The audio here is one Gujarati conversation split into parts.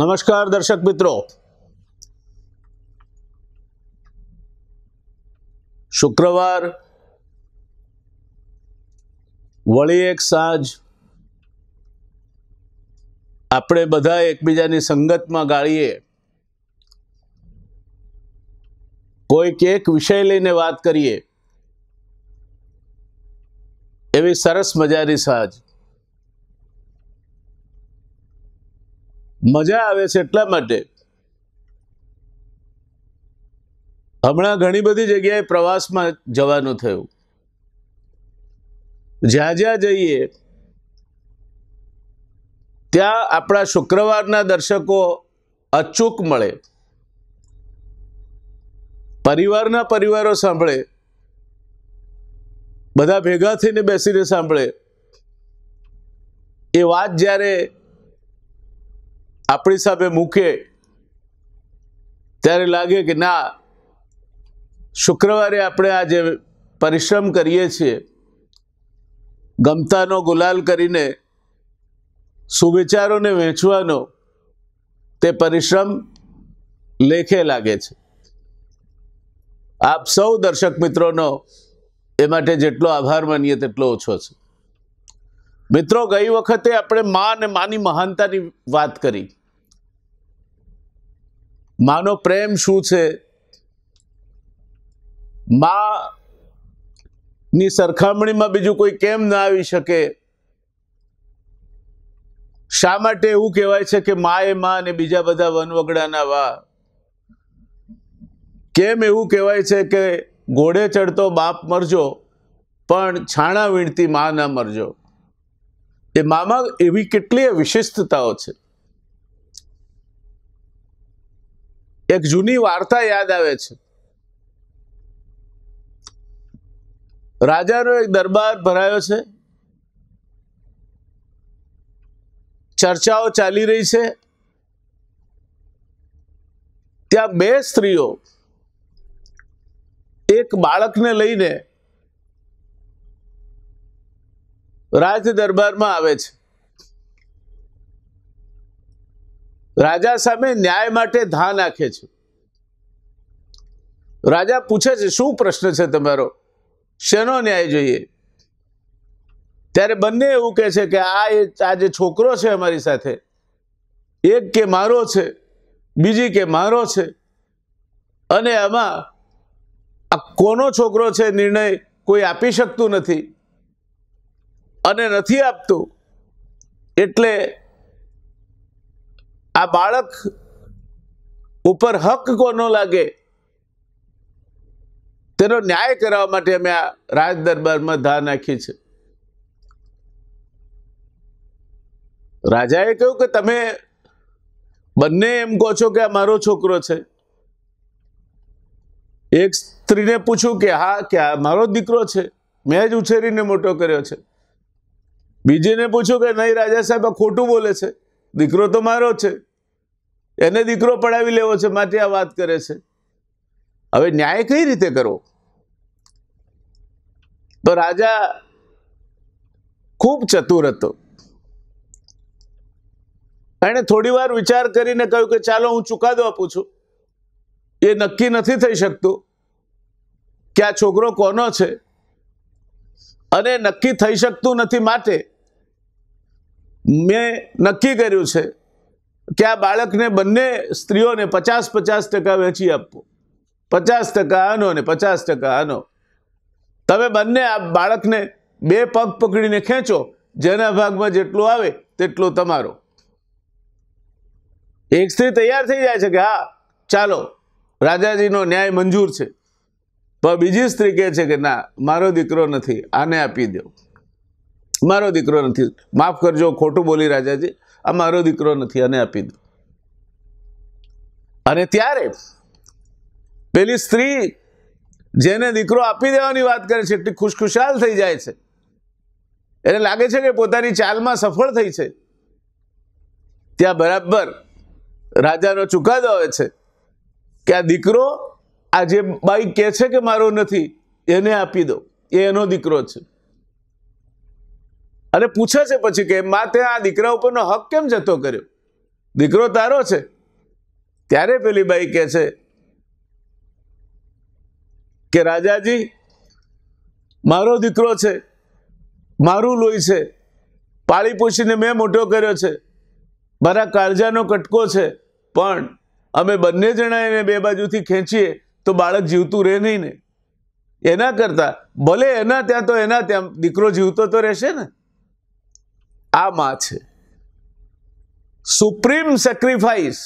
નમસ્કાર દર્શક મિત્રો શુક્રવાર વળી એક સાંજ આપણે બધા એકબીજાની સંગતમાં ગાળીએ કોઈક એક વિષય લઈને વાત કરીએ એવી સરસ મજાની સાંજ મજા આવે છે એટલા માટે હમણાં ઘણી બધી જગ્યાએ પ્રવાસમાં જવાનું થયું જ્યાં જ્યાં જઈએ ત્યાં આપણા શુક્રવારના દર્શકો અચૂક મળે પરિવારના પરિવારો સાંભળે બધા ભેગા થઈને બેસીને સાંભળે એ વાત જ્યારે આપણી સામે મૂકે ત્યારે લાગે કે ના શુક્રવારે આપણે આજે પરિશ્રમ કરીએ છીએ ગમતાનો ગુલાલ કરીને સુવિચારોને વહેંચવાનો તે પરિશ્રમ લેખે લાગે છે આપ સૌ દર્શક મિત્રોનો એ માટે જેટલો આભાર માનીએ તેટલો ઓછો છે મિત્રો ગઈ વખતે આપણે મા અને માની મહાનતાની વાત કરી માનો પ્રેમ શું છે મા ની સરખામણીમાં બીજું કોઈ કેમ ના આવી શકે શા માટે એવું કહેવાય છે કે મા એ મા અને બીજા બધા વનવગડાના વા કેમ એવું કહેવાય છે કે ઘોડે ચડતો બાપ મરજો પણ છાણા વીણતી મા ના મરજો એ મામાં એવી કેટલીય વિશિષ્ટતાઓ છે એક જૂની વાર્તા યાદ આવે છે રાજાનો એક દરબાર ભરાયો છે ચર્ચાઓ ચાલી રહી છે ત્યાં બે સ્ત્રીઓ એક બાળકને લઈને રાજ દરબારમાં આવે છે રાજા સામે ન્યાય માટે ધા નાખે છે રાજા પૂછે છે શું પ્રશ્ન છે તમારો શેનો ન્યાય જોઈએ ત્યારે બંને એવું કહે છે કે આ એ આ જે છોકરો છે અમારી સાથે એક કે મારો છે બીજી કે મારો છે અને આમાં આ કોનો છોકરો છે નિર્ણય કોઈ આપી શકતું નથી અને નથી આપતું એટલે આ બાળક ઉપર હક કોનો લાગે તેનો ન્યાય કરાવવા માટે અમે આ રાજ દરબારમાં ધા નાખી છે રાજાએ કહ્યું કે તમે બંને એમ કહો છો કે આ મારો છોકરો છે એક સ્ત્રીને પૂછ્યું કે હા કે આ મારો દીકરો છે મેં જ ઉછેરીને મોટો કર્યો છે બીજીને પૂછ્યું કે નહીં રાજા સાહેબ ખોટું બોલે છે દીકરો તો મારો છે એને દીકરો પડાવી લેવો છે માટે આ વાત કરે છે હવે ન્યાય કઈ રીતે કરવો તો રાજા ખૂબ ચતુર હતો એણે થોડી વાર વિચાર કરીને કહ્યું કે ચાલો હું ચુકાદો આપું છું એ નક્કી નથી થઈ શકતું કે આ છોકરો કોનો છે અને નક્કી થઈ શકતું નથી માટે મેં નક્કી કર્યું છે કે આ બાળકને બંને સ્ત્રીઓને પચાસ પચાસ ટકા વેચી આપવો પચાસ ટકા આનો અને પચાસ ટકા આનો તમે બંને આ બાળકને બે પગ પકડીને ખેંચો જેના ભાગમાં જેટલું આવે તેટલો તમારો એક સ્ત્રી તૈયાર થઈ જાય છે કે હા ચાલો રાજાજીનો ન્યાય મંજૂર છે પણ બીજી સ્ત્રી કહે છે કે ના મારો દીકરો નથી આને આપી દો મારો દીકરો નથી માફ કરજો ખોટું બોલી રાજાજી આ મારો દીકરો નથી અને આપી દો અને ત્યારે પેલી સ્ત્રી જેને દીકરો આપી દેવાની વાત કરે છે એટલી ખુશખુશાલ થઈ જાય છે એને લાગે છે કે પોતાની ચાલમાં સફળ થઈ છે ત્યાં બરાબર રાજાનો ચુકાદો આવે છે કે આ દીકરો આ જે બાઈક કહે છે કે મારો નથી એને આપી દો એ એનો દીકરો છે અને પૂછે છે પછી કે માં તે આ દીકરા ઉપરનો હક કેમ જતો કર્યો દીકરો તારો છે ત્યારે પેલી બાઈ કહે છે કે રાજાજી મારો દીકરો છે મારું લોહી છે પાળી પૂછીને મેં મોટો કર્યો છે મારા કાળજાનો કટકો છે પણ અમે બંને જણા એને બે બાજુથી ખેંચીએ તો બાળક જીવતું રહે નહીં ને એના કરતાં ભલે એના ત્યાં તો એના ત્યાં દીકરો જીવતો તો રહેશે ને આ માં છે સુપ્રીમ સેક્રિફાઈસ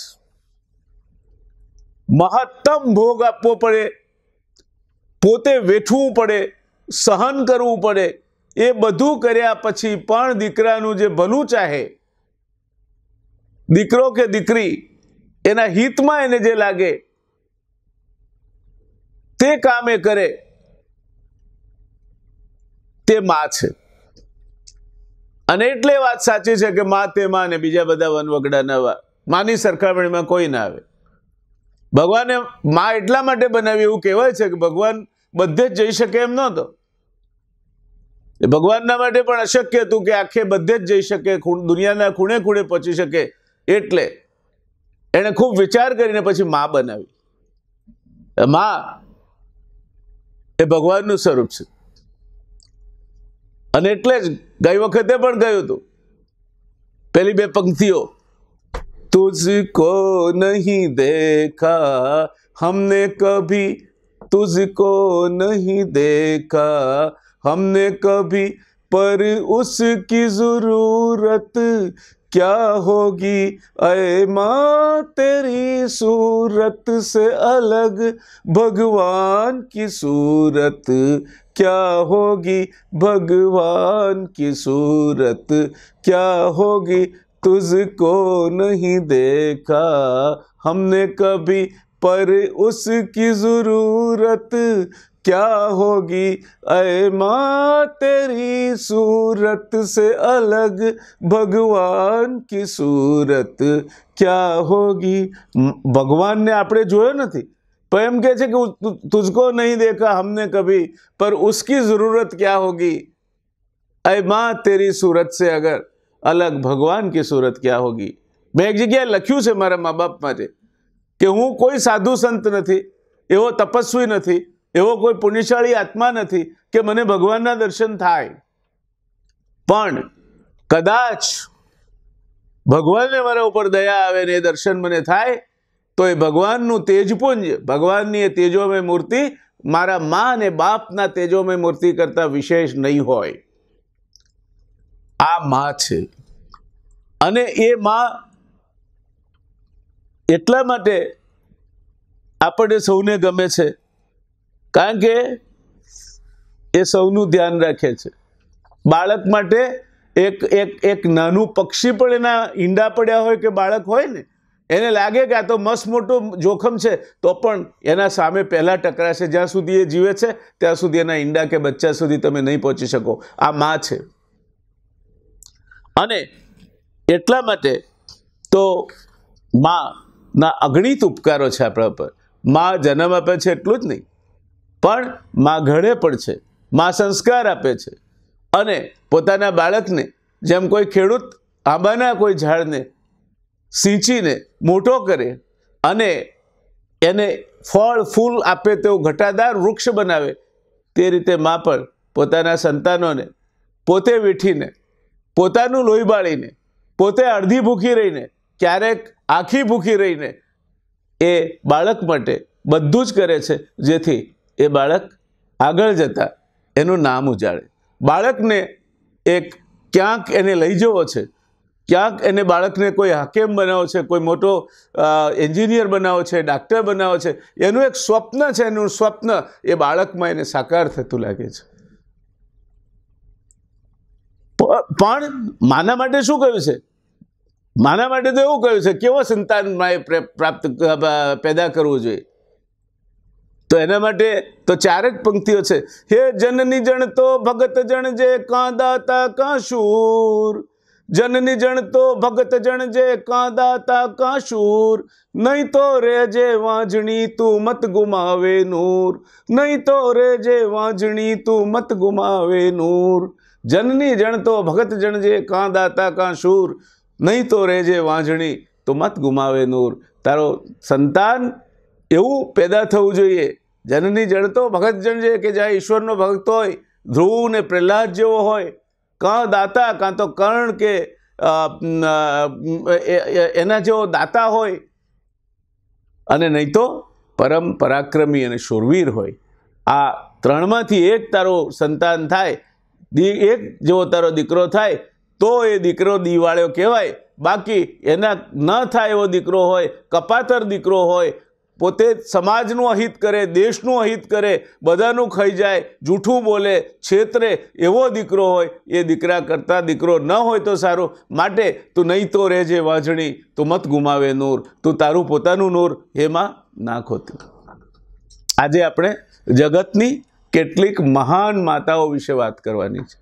મહત્તમ ભોગ આપવો પડે પોતે વેઠવું પડે સહન કરવું પડે એ બધું કર્યા પછી પણ દીકરાનું જે ભલું ચાહે દીકરો કે દીકરી એના હિતમાં એને જે લાગે તે કામે કરે તે માં છે અને એટલે વાત સાચી છે કે મા તે માં ને બીજા બધા વનવગડા નવા માની સરખામણીમાં કોઈ ના આવે ભગવાને મા એટલા માટે બનાવી એવું કહેવાય છે કે ભગવાન બધે જ જઈ શકે એમ નહોતો ભગવાનના માટે પણ અશક્ય હતું કે આખે બધે જ જઈ શકે દુનિયાના ખૂણે ખૂણે પહોંચી શકે એટલે એણે ખૂબ વિચાર કરીને પછી મા બનાવી મા એ ભગવાનનું સ્વરૂપ છે અને એટલે જ ગઈ વખતે પણ ગયું હતું પહેલી બે પંક્તિઓ તુજકો નહીં દેખા हमने कभी तुझको नहीं देखा हमने कभी पर उसकी ज़रूरत क्या होगी अय माँ तेरी सूरत से अलग भगवान की सूरत क्या होगी भगवान की सूरत क्या होगी तुझको नहीं देखा हमने कभी पर उसकी ज़रूरत क्या होगी अय माँ तेरी सूरत से अलग भगवान की सूरत क्या होगी भगवान ने अपने जो नहीं पैम कह तुझको नहीं देखा हमने कभी पर उसकी जरूरत क्या होगी अय माँ तेरी सूरत से अगर अलग भगवान की सूरत क्या होगी मैं एक जगह लख्यू से मारा माँ बाप माजे कि हूँ कोई साधु संत नहीं एवं तपस्वी नहीं એવો કોઈ પુણ્યશાળી આત્મા નથી કે મને ભગવાનના દર્શન થાય પણ કદાચ ભગવાનને મારા ઉપર દયા આવે ને એ દર્શન મને થાય તો એ ભગવાનનું તેજપુંજ ભગવાનની એ તેજોમય મૂર્તિ મારા મા અને બાપના તેજોમય મૂર્તિ કરતાં વિશેષ નહીં હોય આ મા છે અને એ મા એટલા માટે આપણને સૌને ગમે છે કારણ કે એ સૌનું ધ્યાન રાખે છે બાળક માટે એક એક એક નાનું પક્ષી પણ એના ઈંડા પડ્યા હોય કે બાળક હોય ને એને લાગે કે આ તો મસ્ત મોટું જોખમ છે તો પણ એના સામે પહેલાં ટકરાશે જ્યાં સુધી એ જીવે છે ત્યાં સુધી એના ઈંડા કે બચ્ચા સુધી તમે નહીં પહોંચી શકો આ માં છે અને એટલા માટે તો માના અગણિત ઉપકારો છે આપણા પર માં જન્મ આપે છે એટલું જ નહીં પણ માં ઘડે પણ છે માં સંસ્કાર આપે છે અને પોતાના બાળકને જેમ કોઈ ખેડૂત આંબાના કોઈ ઝાડને સિંચીને મોટો કરે અને એને ફળ ફૂલ આપે તેવું ઘટાદાર વૃક્ષ બનાવે તે રીતે માં પણ પોતાના સંતાનોને પોતે વીઠીને પોતાનું લોહી બાળીને પોતે અડધી ભૂખી રહીને ક્યારેક આખી ભૂખી રહીને એ બાળક માટે બધું જ કરે છે જેથી એ બાળક આગળ જતાં એનું નામ ઉજાળે બાળકને એક ક્યાંક એને લઈ જવો છે ક્યાંક એને બાળકને કોઈ હાકેમ બનાવો છે કોઈ મોટો એન્જિનિયર બનાવો છે ડાક્ટર બનાવો છે એનું એક સ્વપ્ન છે એનું સ્વપ્ન એ બાળકમાં એને સાકાર થતું લાગે છે પણ માના માટે શું કહ્યું છે માના માટે તો એવું કહ્યું છે કેવો સંતાનમાં એ પ્રાપ્ત પેદા કરવું જોઈએ તો એના માટે તો ચાર જ પંક્તિઓ છે હે જનની જણ તો ભગત જણ જે કાંદાતા કાશૂર જનની જણ તો ભગત જણ જે કાંદાતા કાશૂર નહીં તો રેજે વાંજણી તું મત ગુમાવે નૂર નહીં તો રેજે વાંજણી તું મત ગુમાવે નૂર જનની જણ તો ભગત જણ જે કાંદાતા કાશૂર નહીં તો રેજે વાંજણી તું મત ગુમાવે નૂર તારો સંતાન તેવું પેદા થવું જોઈએ જનની જણ તો ભગતજન છે કે જ્યાં ઈશ્વરનો ભક્ત હોય ધ્રુવ ને પ્રહલાદ જેવો હોય કાં દાતા કાં તો કર્ણ કે એના જેવો દાતા હોય અને નહીં તો પરમ પરાક્રમી અને શૂરવીર હોય આ ત્રણમાંથી એક તારો સંતાન થાય એક જેવો તારો દીકરો થાય તો એ દીકરો દિવાળ્યો કહેવાય બાકી એના ન થાય એવો દીકરો હોય કપાતર દીકરો હોય પોતે સમાજનું અહિત કરે દેશનું અહિત કરે બધાનું ખાઈ જાય જૂઠું બોલે છેતરે એવો દીકરો હોય એ દીકરા કરતા દીકરો ન હોય તો સારું માટે તું નહીં તો રહેજે વાજણી તું મત ગુમાવે નૂર તું તારું પોતાનું નૂર એમાં નાખોતું આજે આપણે જગતની કેટલીક મહાન માતાઓ વિશે વાત કરવાની છે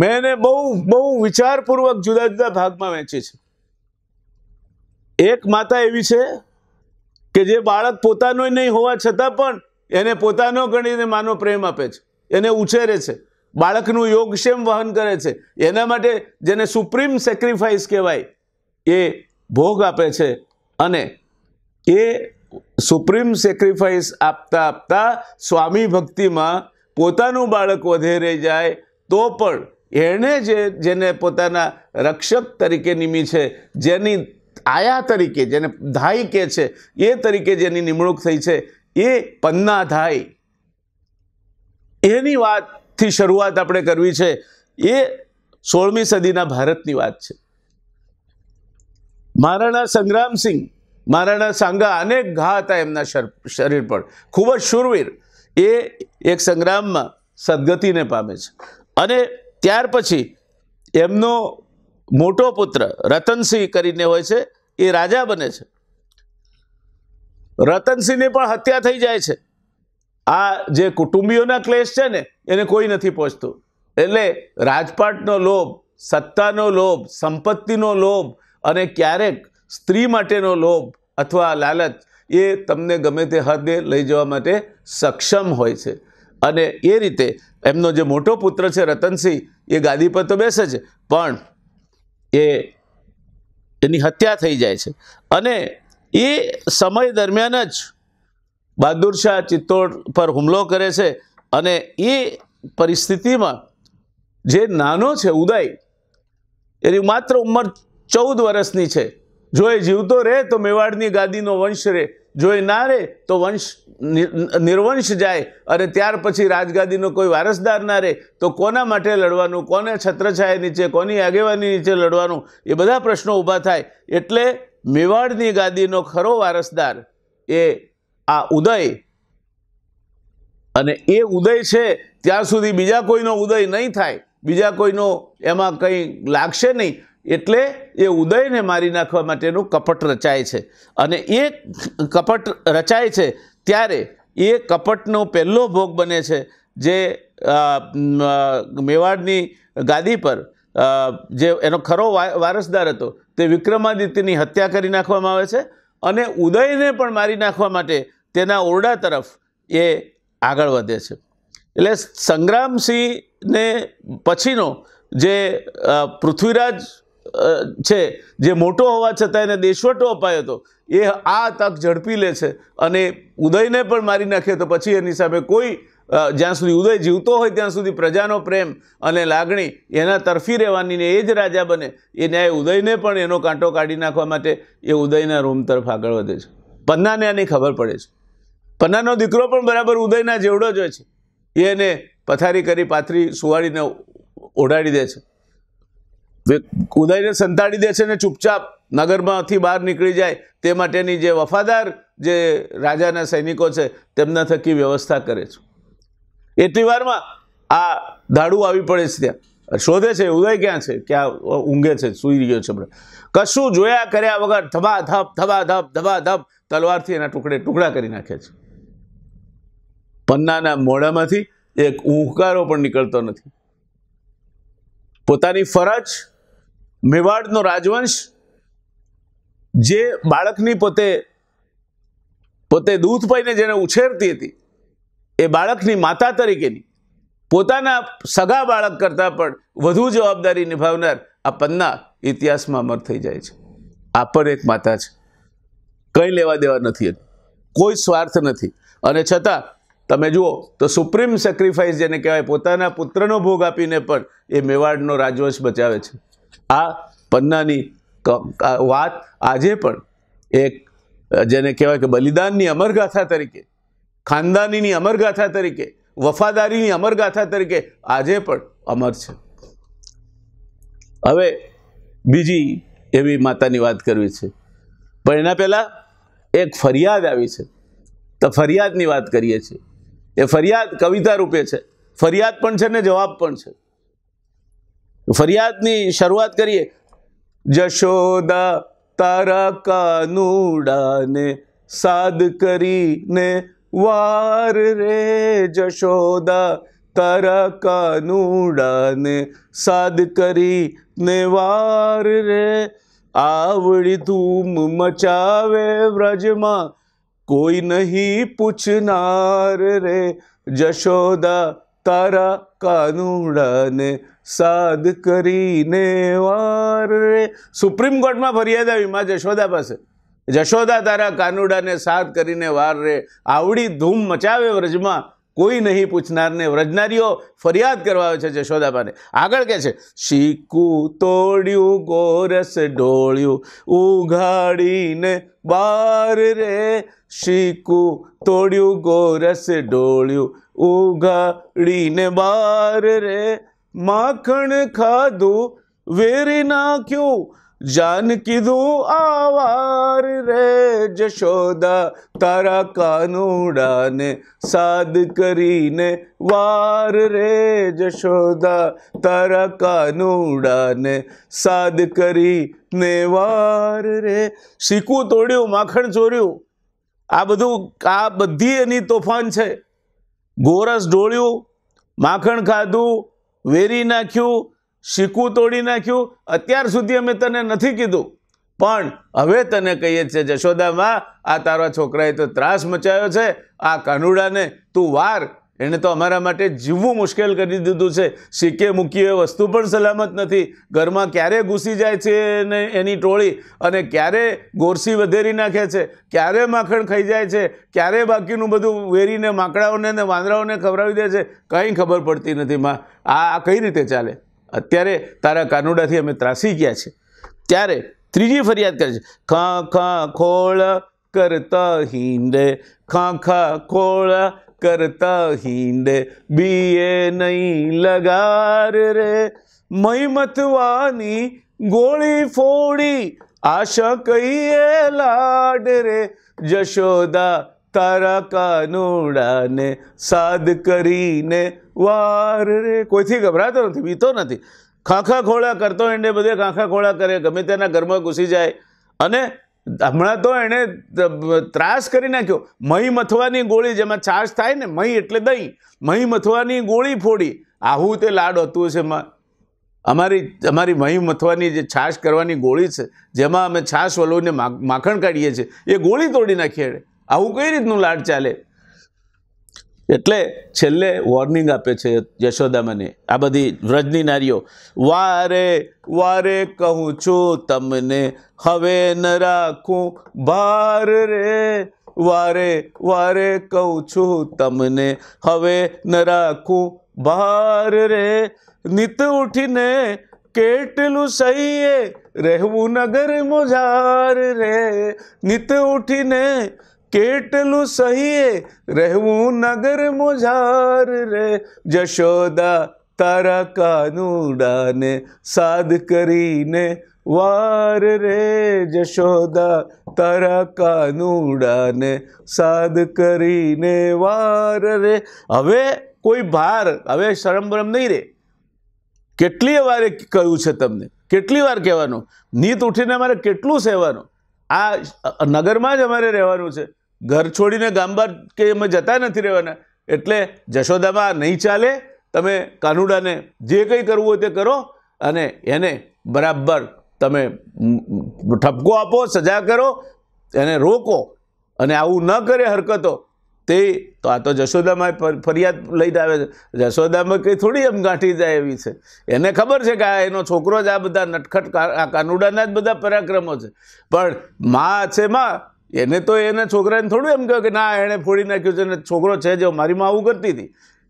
મેં એને બહુ બહુ વિચારપૂર્વક જુદા જુદા ભાગમાં વહેંચી છે એક માતા એવી છે કે જે બાળક પોતાનો નહીં હોવા છતાં પણ એને પોતાનો ગણીને માનો પ્રેમ આપે છે એને ઉછેરે છે બાળકનું યોગક્ષેમ વહન કરે છે એના માટે જેને સુપ્રીમ સેક્રિફાઈસ કહેવાય એ ભોગ આપે છે અને એ સુપ્રીમ સેક્રિફાઈસ આપતા આપતા સ્વામી ભક્તિમાં પોતાનું બાળક વધે રહી જાય તો પણ એણે જે જેને પોતાના રક્ષક તરીકે નિમી છે જેની આયા તરીકે જેને ધાઈ કહે છે એ તરીકે જેની નિમણૂક થઈ છે એ પન્ના ધાઈ એની વાતથી શરૂઆત આપણે કરવી છે એ સોળમી સદીના ભારતની વાત છે મહારાણા સંગ્રામસિંહ મહારાણા સાંગા અનેક ઘા હતા એમના શરીર પર ખૂબ જ શૂરવીર એ એક સંગ્રામમાં સદગતિને પામે છે અને ત્યાર પછી એમનો મોટો પુત્ર રતનસિંહ કરીને હોય છે એ રાજા બને છે રતનસિંહની પણ હત્યા થઈ જાય છે આ જે કુટુંબીઓના ક્લેશ છે ને એને કોઈ નથી પહોંચતું એટલે રાજપાટનો લોભ સત્તાનો લોભ સંપત્તિનો લોભ અને ક્યારેક સ્ત્રી માટેનો લોભ અથવા લાલચ એ તમને ગમે તે હદે લઈ જવા માટે સક્ષમ હોય છે અને એ રીતે એમનો જે મોટો પુત્ર છે રતનસિંહ એ ગાદી પર તો બેસે છે પણ એ એની હત્યા થઈ જાય છે અને એ સમય દરમિયાન જ બહાદુર શાહ ચિત્તોડ પર હુમલો કરે છે અને એ પરિસ્થિતિમાં જે નાનો છે ઉદય એની માત્ર ઉંમર ચૌદ વર્ષની છે જો એ જીવતો રહે તો મેવાડની ગાદીનો વંશ રહે જો એ ના રહે તો વંશ નિર્વંશ જાય અને ત્યાર પછી રાજગાદીનો કોઈ વારસદાર ના રહે તો કોના માટે લડવાનું કોને છત્રછાયા નીચે કોની આગેવાની નીચે લડવાનું એ બધા પ્રશ્નો ઊભા થાય એટલે મેવાડની ગાદીનો ખરો વારસદાર એ આ ઉદય અને એ ઉદય છે ત્યાં સુધી બીજા કોઈનો ઉદય નહીં થાય બીજા કોઈનો એમાં કંઈ લાગશે નહીં એટલે એ ઉદયને મારી નાખવા માટેનું કપટ રચાય છે અને એ કપટ રચાય છે ત્યારે એ કપટનો પહેલો ભોગ બને છે જે મેવાડની ગાદી પર જે એનો ખરો વારસદાર હતો તે વિક્રમાદિત્યની હત્યા કરી નાખવામાં આવે છે અને ઉદયને પણ મારી નાખવા માટે તેના ઓરડા તરફ એ આગળ વધે છે એટલે સંગ્રામસિંહને પછીનો જે પૃથ્વીરાજ છે જે મોટો હોવા છતાં એને દેશવટો અપાયો હતો એ આ તક ઝડપી લે છે અને ઉદયને પણ મારી નાખે તો પછી એની સામે કોઈ જ્યાં સુધી ઉદય જીવતો હોય ત્યાં સુધી પ્રજાનો પ્રેમ અને લાગણી એના તરફી રહેવાની ને એ જ રાજા બને એ ન્યાય ઉદયને પણ એનો કાંટો કાઢી નાખવા માટે એ ઉદયના રૂમ તરફ આગળ વધે છે પન્નાને આની ખબર પડે છે પન્નાનો દીકરો પણ બરાબર ઉદયના જેવડો જ હોય છે એને પથારી કરી પાથરી સુવાડીને ઓઢાડી દે છે ઉદયને સંતાડી દે છે ને ચૂપચાપ નગરમાંથી બહાર નીકળી જાય તે માટેની જે વફાદાર જે રાજાના સૈનિકો છે તેમના થકી વ્યવસ્થા કરે છે એટલી વારમાં આ દાડુ આવી પડે છે ત્યાં શોધે છે ઉદય ક્યાં છે ક્યાં ઊંઘે છે સૂઈ ગયો છે કશું જોયા કર્યા વગર ધબા ધબા ધબ ધબ ધબા ધબ તલવારથી એના ટુકડે ટુકડા કરી નાખે છે પન્નાના મોઢામાંથી એક ઊંઘકારો પણ નીકળતો નથી પોતાની ફરજ મેવાડનો રાજવંશ જે બાળકની પોતે પોતે દૂધ પાઈને જેને ઉછેરતી હતી એ બાળકની માતા તરીકેની પોતાના સગા બાળક કરતાં પણ વધુ જવાબદારી નિભાવનાર આ પન્ના ઇતિહાસમાં અમર થઈ જાય છે આ પણ એક માતા છે કંઈ લેવા દેવા નથી કોઈ સ્વાર્થ નથી અને છતાં તમે જુઓ તો સુપ્રીમ સેક્રિફાઈસ જેને કહેવાય પોતાના પુત્રનો ભોગ આપીને પણ એ મેવાડનો રાજવંશ બચાવે છે આ પન્નાની વાત આજે પણ એક જેને કહેવાય કે બલિદાનની અમરગાથા તરીકે ખાનદાનીની અમરગાથા તરીકે વફાદારીની અમરગાથા તરીકે આજે પણ અમર છે હવે બીજી એવી માતાની વાત કરવી છે પણ એના પહેલાં એક ફરિયાદ આવી છે તો ફરિયાદની વાત કરીએ છીએ એ ફરિયાદ કવિતા રૂપે છે ફરિયાદ પણ છે ને જવાબ પણ છે ફરિયાદની શરૂઆત કરીએ જશોદા તારા કાનુડાને સાદ કરીને વાર રે જશોદા તારા કાનુડાને સાદ કરીને વાર રે આવડી ધૂમ મચાવે વ્રજમાં કોઈ નહીં પૂછનાર રે જશોદા તારા કાનુડાને સાદ કરીને વાર રે સુપ્રીમ કોર્ટમાં ફરિયાદ આવી માં જશોદા પાસે જશોદા તારા કાનુડાને સાદ કરીને વાર રે આવડી ધૂમ મચાવે વ્રજમાં કોઈ નહીં પૂછનારને વ્રજનારીઓ ફરિયાદ કરવા આવે છે જશોદાબાને આગળ કહે છે શીકું તોડ્યું ગોરસ ડોળ્યું ઉઘાડીને બાર રે શીકું તોડ્યું ગોરસ ઢોળ્યું ઉઘાડીને બાર રે માખણ ખાધું વેરી નાખ્યું જાનકી દું આવાર રે જશોદા તારા કાનુડાને સાદ કરીને વાર રે જશોદા તારા કાનુડાને સાદ કરીને વાર રે સિક્કું તોડ્યું માખણ ચોર્યું આ બધું આ બધી એની તોફાન છે ગોરસ ઢોળ્યું માખણ ખાધું વેરી નાખ્યું શીકું તોડી નાખ્યું અત્યાર સુધી અમે તને નથી કીધું પણ હવે તને કહીએ છીએ જશોદામાં આ તારા છોકરાએ તો ત્રાસ મચાયો છે આ કાનુડાને તું વાર એણે તો અમારા માટે જીવવું મુશ્કેલ કરી દીધું છે શીકે મૂકી એ વસ્તુ પણ સલામત નથી ઘરમાં ક્યારે ઘૂસી જાય છે ને એની ટોળી અને ક્યારે ગોરસી વધેરી નાખે છે ક્યારે માખણ ખાઈ જાય છે ક્યારે બાકીનું બધું વેરીને માકડાઓને ને વાંદરાઓને ખવડાવી દે છે કંઈ ખબર પડતી નથી માં આ કઈ રીતે ચાલે અત્યારે તારા કાનુડાથી અમે ત્રાસી ગયા છે ત્યારે ત્રીજી ફરિયાદ કરે છે ખાં ખાં ખોળ કરતા હિંડે ખાં ખા ખોળ કરતા હિંડે બીએ નહીં લગાર રે મહિમતવાની ગોળી ફોડી આશા કહીએ લાડ રે જશોદા તારા કાનોડાને સાદ કરીને વાર રે કોઈથી ગભરાતો નથી પીતો નથી ખાખા ખોળા કરતો એને બધે ખાખા ખોળા કરે ગમે તેના ઘરમાં ઘૂસી જાય અને હમણાં તો એણે ત્રાસ કરી નાખ્યો મહી મથવાની ગોળી જેમાં છાશ થાય ને મહી એટલે દહીં મહી મથવાની ગોળી ફોડી આવું તે લાડ હતું છે એમાં અમારી અમારી મહી મથવાની જે છાશ કરવાની ગોળી છે જેમાં અમે છાશ વલોવીને માખણ કાઢીએ છીએ એ ગોળી તોડી નાખીએ આવું કઈ રીતનું લાડ ચાલે એટલે છેલ્લે વોર્નિંગ આપે છે યશોદામાને આ બધી વ્રજની નારીઓ વારે વારે કહું છું તમને હવે ન રાખું ભાર રે વારે વારે કહું છું તમને હવે ન રાખું ભાર રે નિત ઉઠીને કેટલું સહીએ રહેવું નગર મોજાર રે નિત ઉઠીને કેટલું સહીએ રહેવું નગર મોજાર રે જશોદા તારા કાનુડાને સાદ કરીને વાર રે જશોદા તારા કાનુડાને સાદ કરીને વાર રે હવે કોઈ ભાર હવે શરમ બરમ નહીં રે કેટલી વારે કહ્યું છે તમને કેટલી વાર કહેવાનું નીત ઉઠીને અમારે કેટલું સહેવાનું આ નગરમાં જ અમારે રહેવાનું છે ઘર છોડીને ગામ બાર કે અમે જતા નથી રહેવાના એટલે જશોદામાં નહીં ચાલે તમે કાનુડાને જે કંઈ કરવું હોય તે કરો અને એને બરાબર તમે ઠપકો આપો સજા કરો એને રોકો અને આવું ન કરે હરકતો તે તો આ તો જશોદામાં ફરિયાદ લઈને આવે છે જશોદામાં કંઈ થોડી એમ ગાંઠી જાય એવી છે એને ખબર છે કે આ એનો છોકરો જ આ બધા નટખટ આ કાનુડાના જ બધા પરાક્રમો છે પણ મા છે માં એને તો એને છોકરાને થોડું એમ કહ્યું કે ના એણે ફોડી નાખ્યું છે ને છોકરો છે જે મારી માં આવું કરતી હતી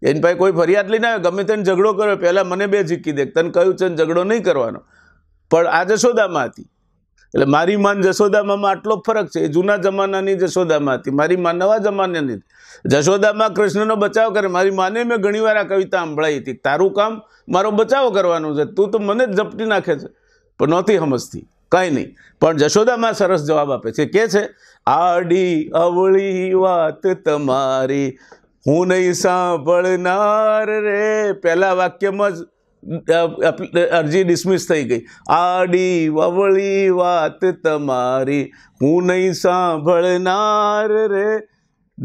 એની પાસે કોઈ ફરિયાદ લઈને આવ્યો ગમે તેને ઝઘડો કર્યો પહેલાં મને બે ઝીકી દે તને કહ્યું છે ઝઘડો નહીં કરવાનો પણ આ જશોદામાં હતી એટલે મારી માન જશોદામાં આટલો ફરક છે એ જૂના જમાનાની જશોદામાં હતી મારી માં નવા જમાનાની જશોદામાં કૃષ્ણનો બચાવ કરે મારી માને મેં ઘણીવાર આ કવિતા સાંભળાઈ હતી તારું કામ મારો બચાવ કરવાનો છે તું તો મને જ ઝપટી નાખે છે પણ નહોતી સમજતી કંઈ નહીં પણ જશોદામાં સરસ જવાબ આપે છે કે છે આડી અવળી વાત તમારી હું નહીં સાંભળનાર રે પહેલાં વાક્યમાં જ અરજી ડિસમિસ થઈ ગઈ આડી વવળી વાત તમારી હું નહીં સાંભળનાર રે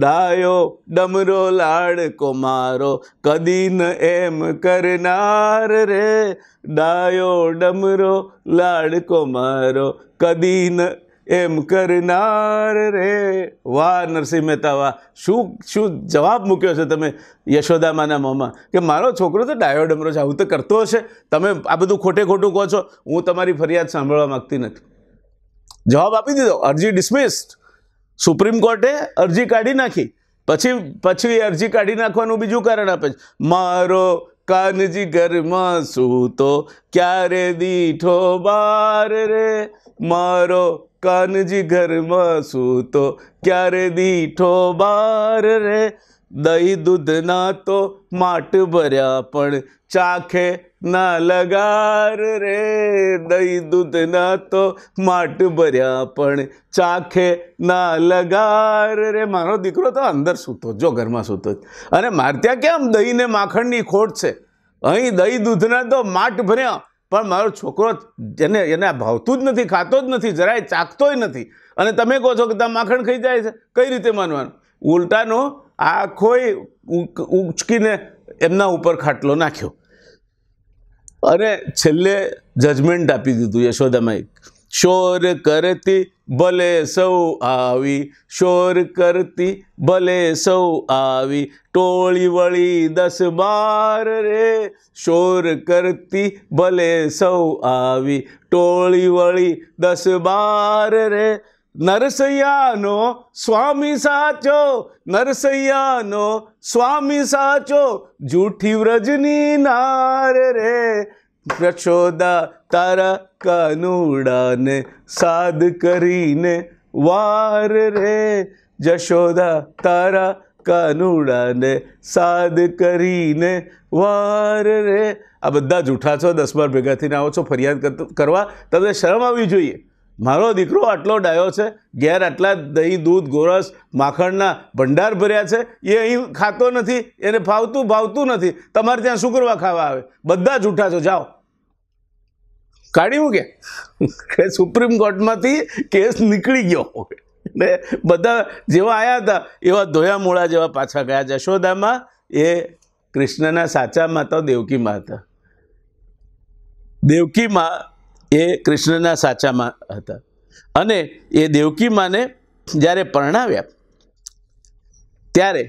ડાયો ડમરો લાડકો મારો કદી ન એમ કરનાર રે ડાયો ડમરો લાડકો મારો કદી ન એમ કરનાર રે વાહ નરસિંહ મહેતા વાહ શું શું જવાબ મૂક્યો છે તમે યશોદામાના મોંમાં કે મારો છોકરો તો ડાયો ડમરો છે આવું તો કરતો હશે તમે આ બધું ખોટે ખોટું કહો છો હું તમારી ફરિયાદ સાંભળવા માગતી નથી જવાબ આપી દીધો અરજી ડિસમિસ્ડ સુપ્રીમ કોર્ટે અરજી કાઢી નાખી પછી પછી અરજી કાઢી નાખવાનું બીજું કારણ આપે છે મારો કાનજી ઘરમાં સૂતો ક્યારે દીઠો બાર રે મારો કાનજી ઘરમાં સૂતો ક્યારે દીઠો બાર રે દહીં દૂધના તો માટ ભર્યા પણ ચાખે ના લગાર રે દહીં દૂધના તો માટ ભર્યા પણ ચાખે ના લગાર રે મારો દીકરો તો અંદર સૂતો જો ઘરમાં સૂતો અને મારે ત્યાં કેમ દહીં ને માખણની ખોટ છે અહીં દહીં દૂધના તો માટ ભર્યા પણ મારો છોકરો જેને એને ભાવતું જ નથી ખાતો જ નથી જરાય ચાખતોય નથી અને તમે કહો છો કે ત્યાં માખણ ખાઈ જાય છે કઈ રીતે માનવાનું ઉલટાનું આખોય ઉંચકીને એમના ઉપર ખાટલો નાખ્યો અને છેલ્લે જજમેન્ટ આપી દીધું યશોદામાએ શોર કરતી ભલે સૌ આવી શોર કરતી ભલે સૌ આવી ટોળી વળી દસ બાર રે શોર કરતી ભલે સૌ આવી ટોળી વળી દસ બાર રે નરસૈયાનો સ્વામી સાચો નરસૈયાનો સ્વામી સાચો જૂઠી વ્રજની નાર રે પ્રચોદા તારા કનુડાને સાદ કરીને વાર રે જશોદા તારા કનુડાને સાદ કરીને વાર રે આ બધા જૂઠા છો દસ બાર ભેગા આવો છો ફરિયાદ કરવા તમને શરમ આવવી જોઈએ મારો દીકરો આટલો ડાયો છે ઘેર આટલા દહીં દૂધ ગોરસ માખણના ભંડાર ભર્યા છે એ અહીં ખાતો નથી એને ફાવતું ભાવતું નથી તમારે ત્યાં શું કરવા ખાવા આવે બધા જૂઠા છો જાઓ કાઢી મૂકે કે સુપ્રીમ કોર્ટમાંથી કેસ નીકળી ગયો ને બધા જેવા આવ્યા હતા એવા ધોયામોળા જેવા પાછા ગયા જશોદામાં એ કૃષ્ણના સાચા માતા દેવકી માતા દેવકી દેવકીમાં એ કૃષ્ણના સાચામાં હતા અને એ દેવકી માને જ્યારે પરણાવ્યા ત્યારે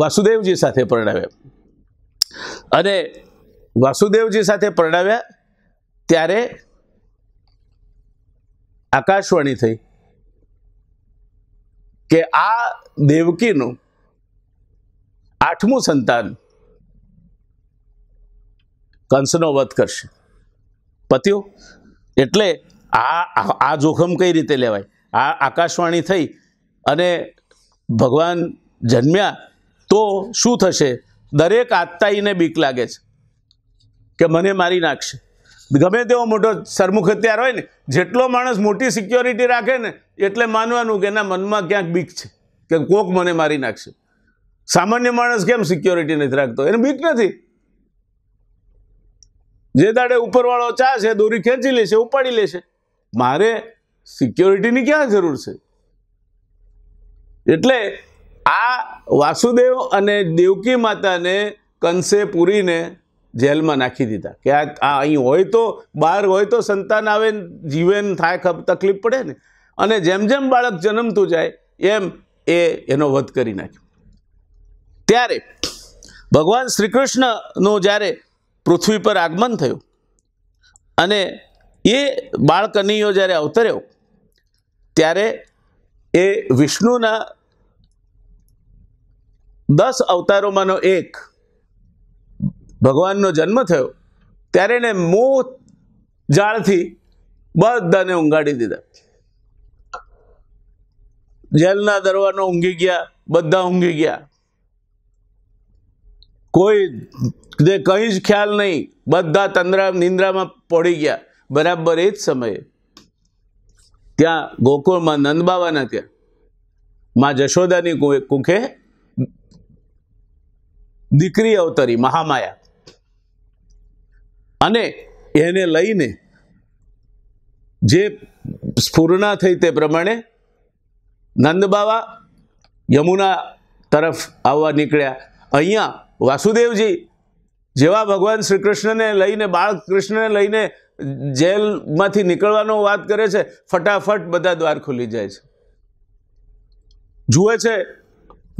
વાસુદેવજી સાથે પરણાવ્યા અને વાસુદેવજી સાથે પરણાવ્યા ત્યારે આકાશવાણી થઈ કે આ દેવકીનું આઠમું સંતાન કંસનો વધ કરશે પત્યો એટલે આ આ જોખમ કઈ રીતે લેવાય આ આકાશવાણી થઈ અને ભગવાન જન્મ્યા તો શું થશે દરેક આત્તાઈને બીક લાગે છે કે મને મારી નાખશે ગમે તેવો મોટો સરમુખ હત્યાર હોય ને જેટલો માણસ મોટી સિક્યોરિટી રાખે ને એટલે માનવાનું કે એના મનમાં ક્યાંક બીક છે કે કોક મને મારી નાખશે સામાન્ય માણસ કેમ સિક્યોરિટી નથી રાખતો એને બીક નથી જે દાડે ઉપરવાળો છે દોરી ખેંચી લેશે ઉપાડી લેશે મારે સિક્યોરિટીની ક્યાં જરૂર છે એટલે આ વાસુદેવ અને દેવકી માતાને કંસે પૂરીને જેલમાં નાખી દીધા કે આ અહીં હોય તો બહાર હોય તો સંતાન આવે જીવે થાય તકલીફ પડે ને અને જેમ જેમ બાળક જન્મતું જાય એમ એ એનો વધ કરી નાખ્યો ત્યારે ભગવાન શ્રી કૃષ્ણનો જ્યારે પૃથ્વી પર આગમન થયું અને એ બાળકનૈયો જ્યારે અવતર્યો ત્યારે એ વિષ્ણુના દસ અવતારોમાંનો એક ભગવાનનો જન્મ થયો ત્યારે એને મોહ જાળથી બધાને ઊંઘાડી દીધા જેલના દરવાનો ઊંઘી ગયા બધા ઊંઘી ગયા કોઈ તે કંઈ જ ખ્યાલ નહીં બધા તંદ્રા નિંદ્રામાં પડી ગયા બરાબર એ જ સમયે ત્યાં ગોકુળમાં નંદબાવાના ત્યાં માં જશોદાની કુંખે દીકરી અવતરી મહામાયા અને એને લઈને જે સ્ફૂર્ણા થઈ તે પ્રમાણે નંદબાવા યમુના તરફ આવવા નીકળ્યા અહીંયા વાસુદેવજી જેવા ભગવાન શ્રી કૃષ્ણને લઈને બાળકૃષ્ણને લઈને જેલમાંથી નીકળવાનો વાત કરે છે ફટાફટ બધા દ્વાર ખુલી જાય છે જુએ છે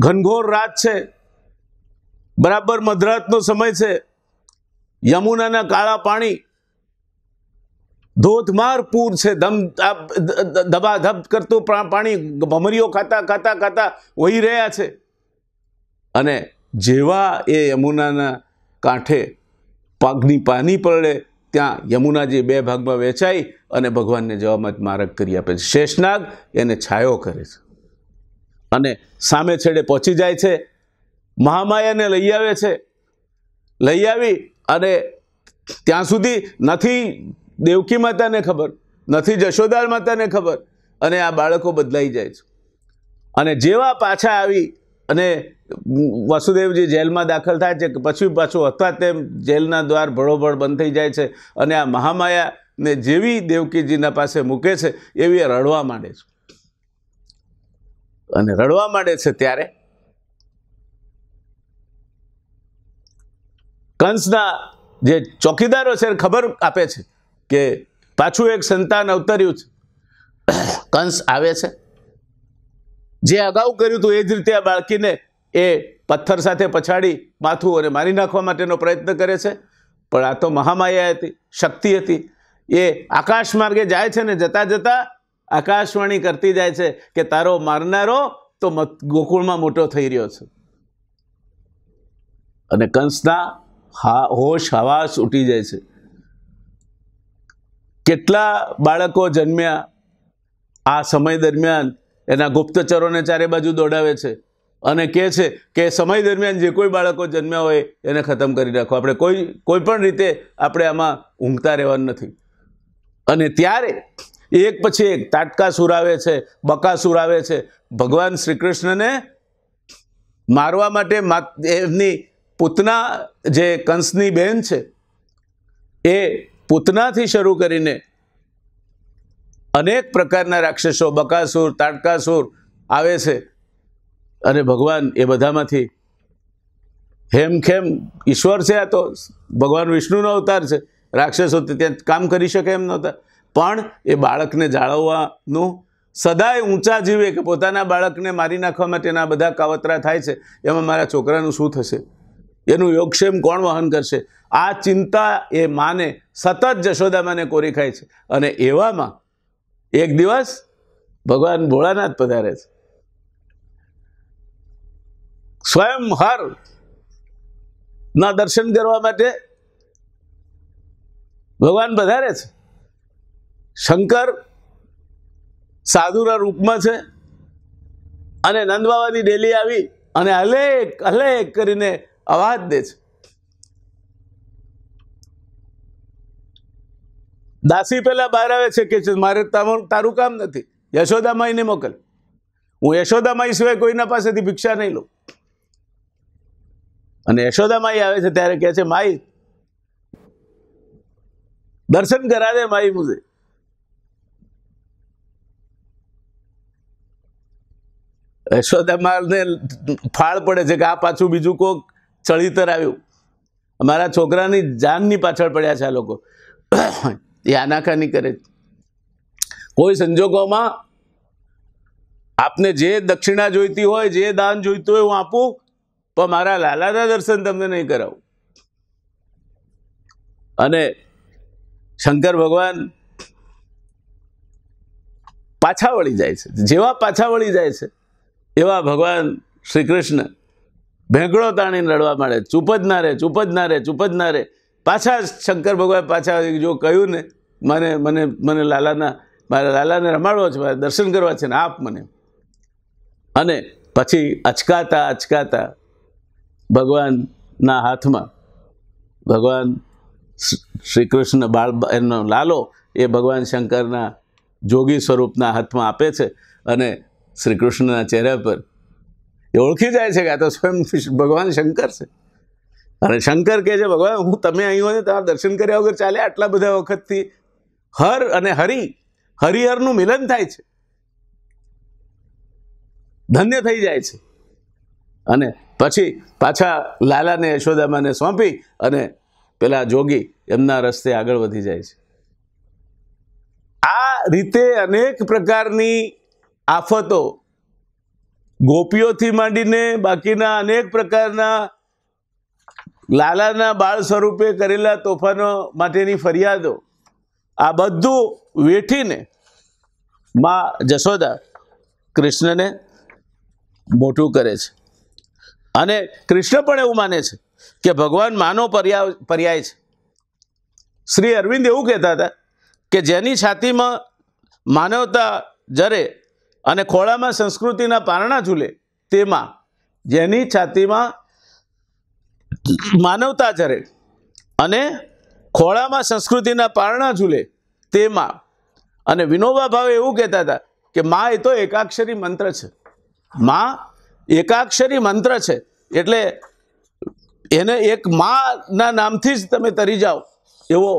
ઘનઘોર રાત છે બરાબર મધરાતનો સમય છે યમુનાના કાળા પાણી ધોધમાર પૂર છે ધમ ધબાધબ કરતું પાણી ભમરીઓ ખાતા ખાતા ખાતા વહી રહ્યા છે અને જેવા એ યમુનાના કાંઠે પાગની પાની પડે ત્યાં યમુનાજી બે ભાગમાં વેચાઈ અને ભગવાનને જવામાં માર્ગ કરી આપે છે શેષનાગ એને છાયો કરે છે અને સામે છેડે પહોંચી જાય છે મહામાયાને લઈ આવે છે લઈ આવી અને ત્યાં સુધી નથી દેવકી માતાને ખબર નથી જશોદાર માતાને ખબર અને આ બાળકો બદલાઈ જાય છે અને જેવા પાછા આવી અને વસુદેવજી જેલમાં દાખલ થાય છે કે પછી પાછું હતા તેમ જેલના દ્વાર ભળોભળ બંધ થઈ જાય છે અને આ મહામાયા ને જેવી દેવકીજીના પાસે મૂકે છે એવી રડવા માંડે છે અને રડવા માંડે છે ત્યારે કંસના જે ચોકીદારો છે ખબર આપે છે કે પાછું એક સંતાન અવતર્યું છે કંસ આવે છે જે અગાઉ કર્યું હતું એ જ રીતે આ બાળકીને એ પથ્થર સાથે પછાડી માથું અને મારી નાખવા માટેનો પ્રયત્ન કરે છે પણ આ તો મહામાયા હતી શક્તિ હતી એ આકાશ માર્ગે જાય છે ને જતા જતા આકાશવાણી કરતી જાય છે કે તારો મારનારો તો ગોકુળમાં મોટો થઈ રહ્યો છે અને કંસના હા હોશ હવાશ ઉઠી જાય છે કેટલા બાળકો જન્મ્યા આ સમય દરમિયાન એના ગુપ્તચરોને ચારે બાજુ દોડાવે છે અને કહે છે કે સમય દરમિયાન જે કોઈ બાળકો જન્મ્યા હોય એને ખતમ કરી નાખો આપણે કોઈ કોઈ પણ રીતે આપણે આમાં ઊંઘતા રહેવાનું નથી અને ત્યારે એક પછી એક તાટકાસુર આવે છે બકાસુર આવે છે ભગવાન શ્રી કૃષ્ણને મારવા માટે એમની પૂતના જે કંસની બહેન છે એ પૂતનાથી શરૂ કરીને અનેક પ્રકારના રાક્ષસો બકાસુર તાટકાસુર આવે છે અને ભગવાન એ બધામાંથી હેમખેમ ઈશ્વર છે આ તો ભગવાન વિષ્ણુનો અવતાર છે રાક્ષસો ત્યાં કામ કરી શકે એમ નહોતા પણ એ બાળકને જાળવવાનું સદાય ઊંચા જીવે કે પોતાના બાળકને મારી નાખવા માટેના બધા કાવતરા થાય છે એમાં મારા છોકરાનું શું થશે એનું યોગક્ષેમ કોણ વહન કરશે આ ચિંતા એ માને સતત જશોદામાને કોરી ખાય છે અને એવામાં એક દિવસ ભગવાન ભોળાનાથ પધારે છે સ્વયં હર ના દર્શન કરવા માટે ભગવાન વધારે છે શંકર સાધુના રૂપમાં છે અને નંદબાવાની ડેલી આવી અને હલેક હલેક કરીને અવાજ દે છે દાસી પેલા બહાર આવે છે કે મારે તારું કામ નથી યશોદામાઈને મોકલ હું યશોદામાઈ સિવાય કોઈના પાસેથી ભિક્ષા નહીં લઉં અને યશોદા માઈ આવે છે ત્યારે કહે છે માઈ દર્શન કરાવે દે માઈ મુજે યશોદા માને ફાળ પડે છે કે આ પાછું બીજું કોક ચળીતર આવ્યું અમારા છોકરાની જાનની પાછળ પડ્યા છે આ લોકો એ આનાખાની કરે કોઈ સંજોગોમાં આપને જે દક્ષિણા જોઈતી હોય જે દાન જોઈતું હોય હું આપું પણ મારા લાલાના દર્શન તમને નહીં કરાવું અને શંકર ભગવાન પાછા વળી જાય છે જેવા પાછા વળી જાય છે એવા ભગવાન શ્રી કૃષ્ણ ભેંકડો તાણીને રડવા માંડે ચૂપ જ ના રહે ચૂપ જ ના રે ચૂપ જ ના રહે પાછા શંકર ભગવાન પાછા જો કહ્યું ને મને મને મને લાલાના મારા લાલાને રમાડવો છે મારે દર્શન કરવા છે ને આપ મને અને પછી અચકાતા અચકાતા ભગવાનના હાથમાં ભગવાન શ્રી કૃષ્ણ બાળ એનો લાલો એ ભગવાન શંકરના જોગી સ્વરૂપના હાથમાં આપે છે અને શ્રી કૃષ્ણના ચહેરા પર એ ઓળખી જાય છે કે આ તો સ્વયં ભગવાન શંકર છે અને શંકર કહે છે ભગવાન હું તમે અહીં હોય તમારા દર્શન કર્યા વગર ચાલે આટલા બધા વખતથી હર અને હરિ હરિહરનું મિલન થાય છે ધન્ય થઈ જાય છે અને પછી પાછા લાલાને યશોદામાને સોંપી અને પેલા જોગી એમના રસ્તે આગળ વધી જાય છે આ રીતે અનેક પ્રકારની આફતો ગોપીઓથી માંડીને બાકીના અનેક પ્રકારના લાલાના બાળ સ્વરૂપે કરેલા તોફાનો માટેની ફરિયાદો આ બધું વેઠીને મા જશોદા કૃષ્ણને મોટું કરે છે અને કૃષ્ણ પણ એવું માને છે કે ભગવાન માનો પર્યા પર્યાય છે શ્રી અરવિંદ એવું કહેતા હતા કે જેની છાતીમાં માનવતા જરે અને ખોળામાં સંસ્કૃતિના પારણા ઝૂલે તેમાં જેની છાતીમાં માનવતા જરે અને ખોળામાં સંસ્કૃતિના પારણા ઝૂલે તેમાં અને વિનોબા ભાવે એવું કહેતા હતા કે મા એ તો એકાક્ષરી મંત્ર છે મા એકાક્ષરી મંત્ર છે એટલે એને એક માના નામથી જ તમે તરી જાઓ એવો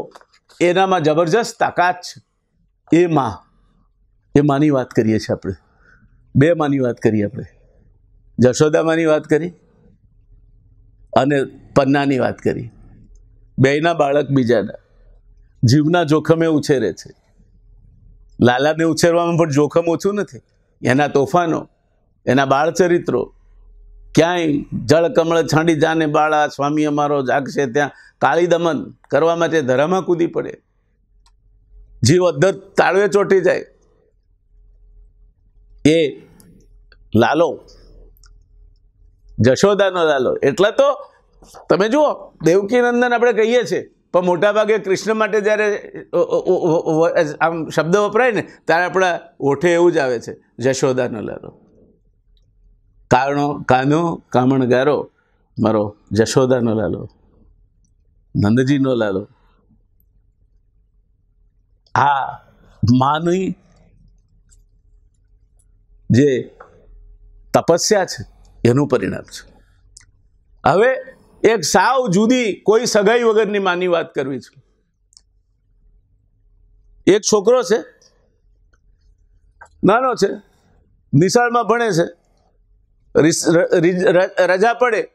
એનામાં જબરજસ્ત તાકાત છે એ માં એ માની વાત કરીએ છીએ આપણે બે માની વાત કરીએ આપણે જશોદામાની વાત કરી અને પન્નાની વાત કરી બેયના બાળક બીજાના જીવના જોખમે ઉછેરે છે લાલાને ઉછેરવામાં પણ જોખમ ઓછું નથી એના તોફાનો એના બાળચરિત્રો ક્યાંય જળકમળ છાંડી જાને બાળા સ્વામી અમારો જાગશે ત્યાં કાળી દમન કરવા માટે ધરામાં કૂદી પડે જીવો અદ્દર તાળવે ચોંટી જાય એ લાલો જશોદાનો લાલો એટલા તો તમે જુઓ દેવકી નંદન આપણે કહીએ છીએ પણ મોટાભાગે કૃષ્ણ માટે જ્યારે આમ શબ્દ વપરાય ને ત્યારે આપણા ઓઠે એવું જ આવે છે જશોદાનો લાલો કાણો કાનો કામણગારો મારો જશોદાનો લાલો નંદજીનો લાલો આ માની જે તપસ્યા છે એનું પરિણામ છે હવે એક સાવ જુદી કોઈ સગાઈ વગરની માની વાત કરવી છે એક છોકરો છે નાનો છે નિશાળમાં ભણે છે રજા પડે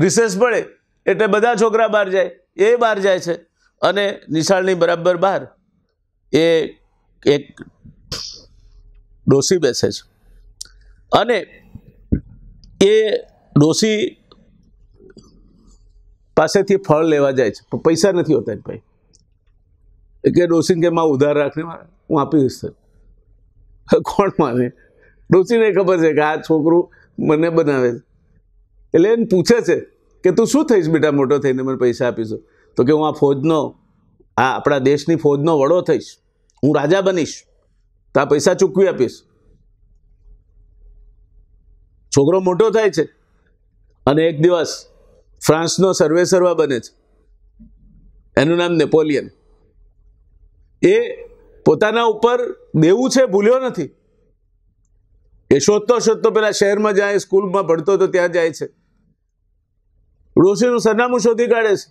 રિસેસ પડે એટલે બધા છોકરા બહાર જાય એ બહાર જાય છે અને નિશાળની બરાબર બહાર એ એક ડોસી બેસે છે અને એ ડોસી પાસેથી ફળ લેવા જાય છે પૈસા નથી હોતા એની ભાઈ કે ડોસીને કે માં ઉધાર રાખને હું આપી દઈશ કોણ માને ડોસીને ખબર છે કે આ છોકરું મને બનાવેલ એટલે એને પૂછે છે કે તું શું થઈશ બેટા મોટો થઈને મને પૈસા આપીશું તો કે હું આ ફોજનો આ આપણા દેશની ફોજનો વડો થઈશ હું રાજા બનીશ તો આ પૈસા ચૂકવી આપીશ છોકરો મોટો થાય છે અને એક દિવસ ફ્રાન્સનો સર્વે સર્વા બને છે એનું નામ નેપોલિયન એ પોતાના ઉપર દેવું છે ભૂલ્યો નથી એ શોધતો શોધતો પેલા શહેરમાં જાય સ્કૂલમાં ભણતો તો ત્યાં જાય છે ડોશીનું સરનામું શોધી કાઢે છે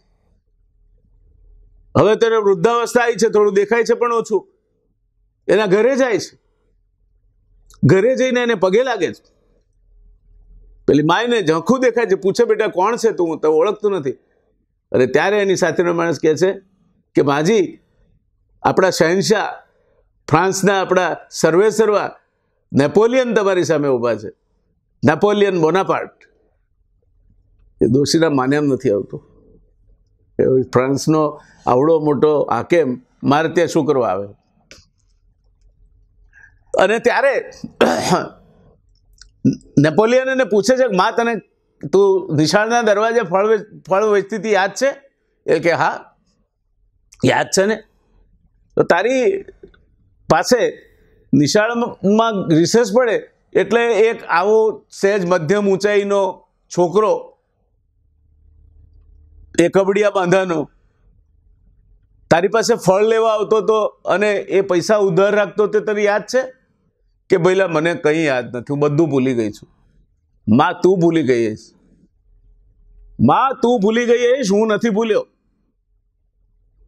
હવે તેને વૃદ્ધાવસ્થા આવી છે થોડું દેખાય છે પણ ઓછું એના ઘરે જાય છે ઘરે જઈને એને પગે લાગે છે પેલી માયને ઝંખું દેખાય છે પૂછે બેટા કોણ છે તું તો ઓળખતું નથી અરે ત્યારે એની સાથેનો માણસ કહે છે કે ભાજી આપણા શહેનશાહ ફ્રાન્સના આપણા સર્વે સર્વા નેપોલિયન તમારી સામે ઊભા છે નેપોલિયન બોનાપાર્ટ એ દોશીના માન્યામ નથી આવતો ફ્રાન્સનો આવડો મોટો હાકેમ મારે ત્યાં શું કરવા આવે અને ત્યારે નેપોલિયન એને પૂછે છે કે મા તને તું નિશાળના દરવાજે ફળ ફળ વેચતી હતી યાદ છે એ કે હા યાદ છે ને તો તારી પાસે નિશાળમાં રિસેસ પડે એટલે એક આવો સહેજ મધ્યમ ઊંચાઈનો છોકરો એ કબડિયા બાંધાનો તારી પાસે ફળ લેવા આવતો હતો અને એ પૈસા ઉધાર રાખતો તે તને યાદ છે કે ભાઈલા મને કંઈ યાદ નથી હું બધું ભૂલી ગઈ છું માં તું ભૂલી ગઈ હઈશ માં તું ભૂલી ગઈ હઈશ હું નથી ભૂલ્યો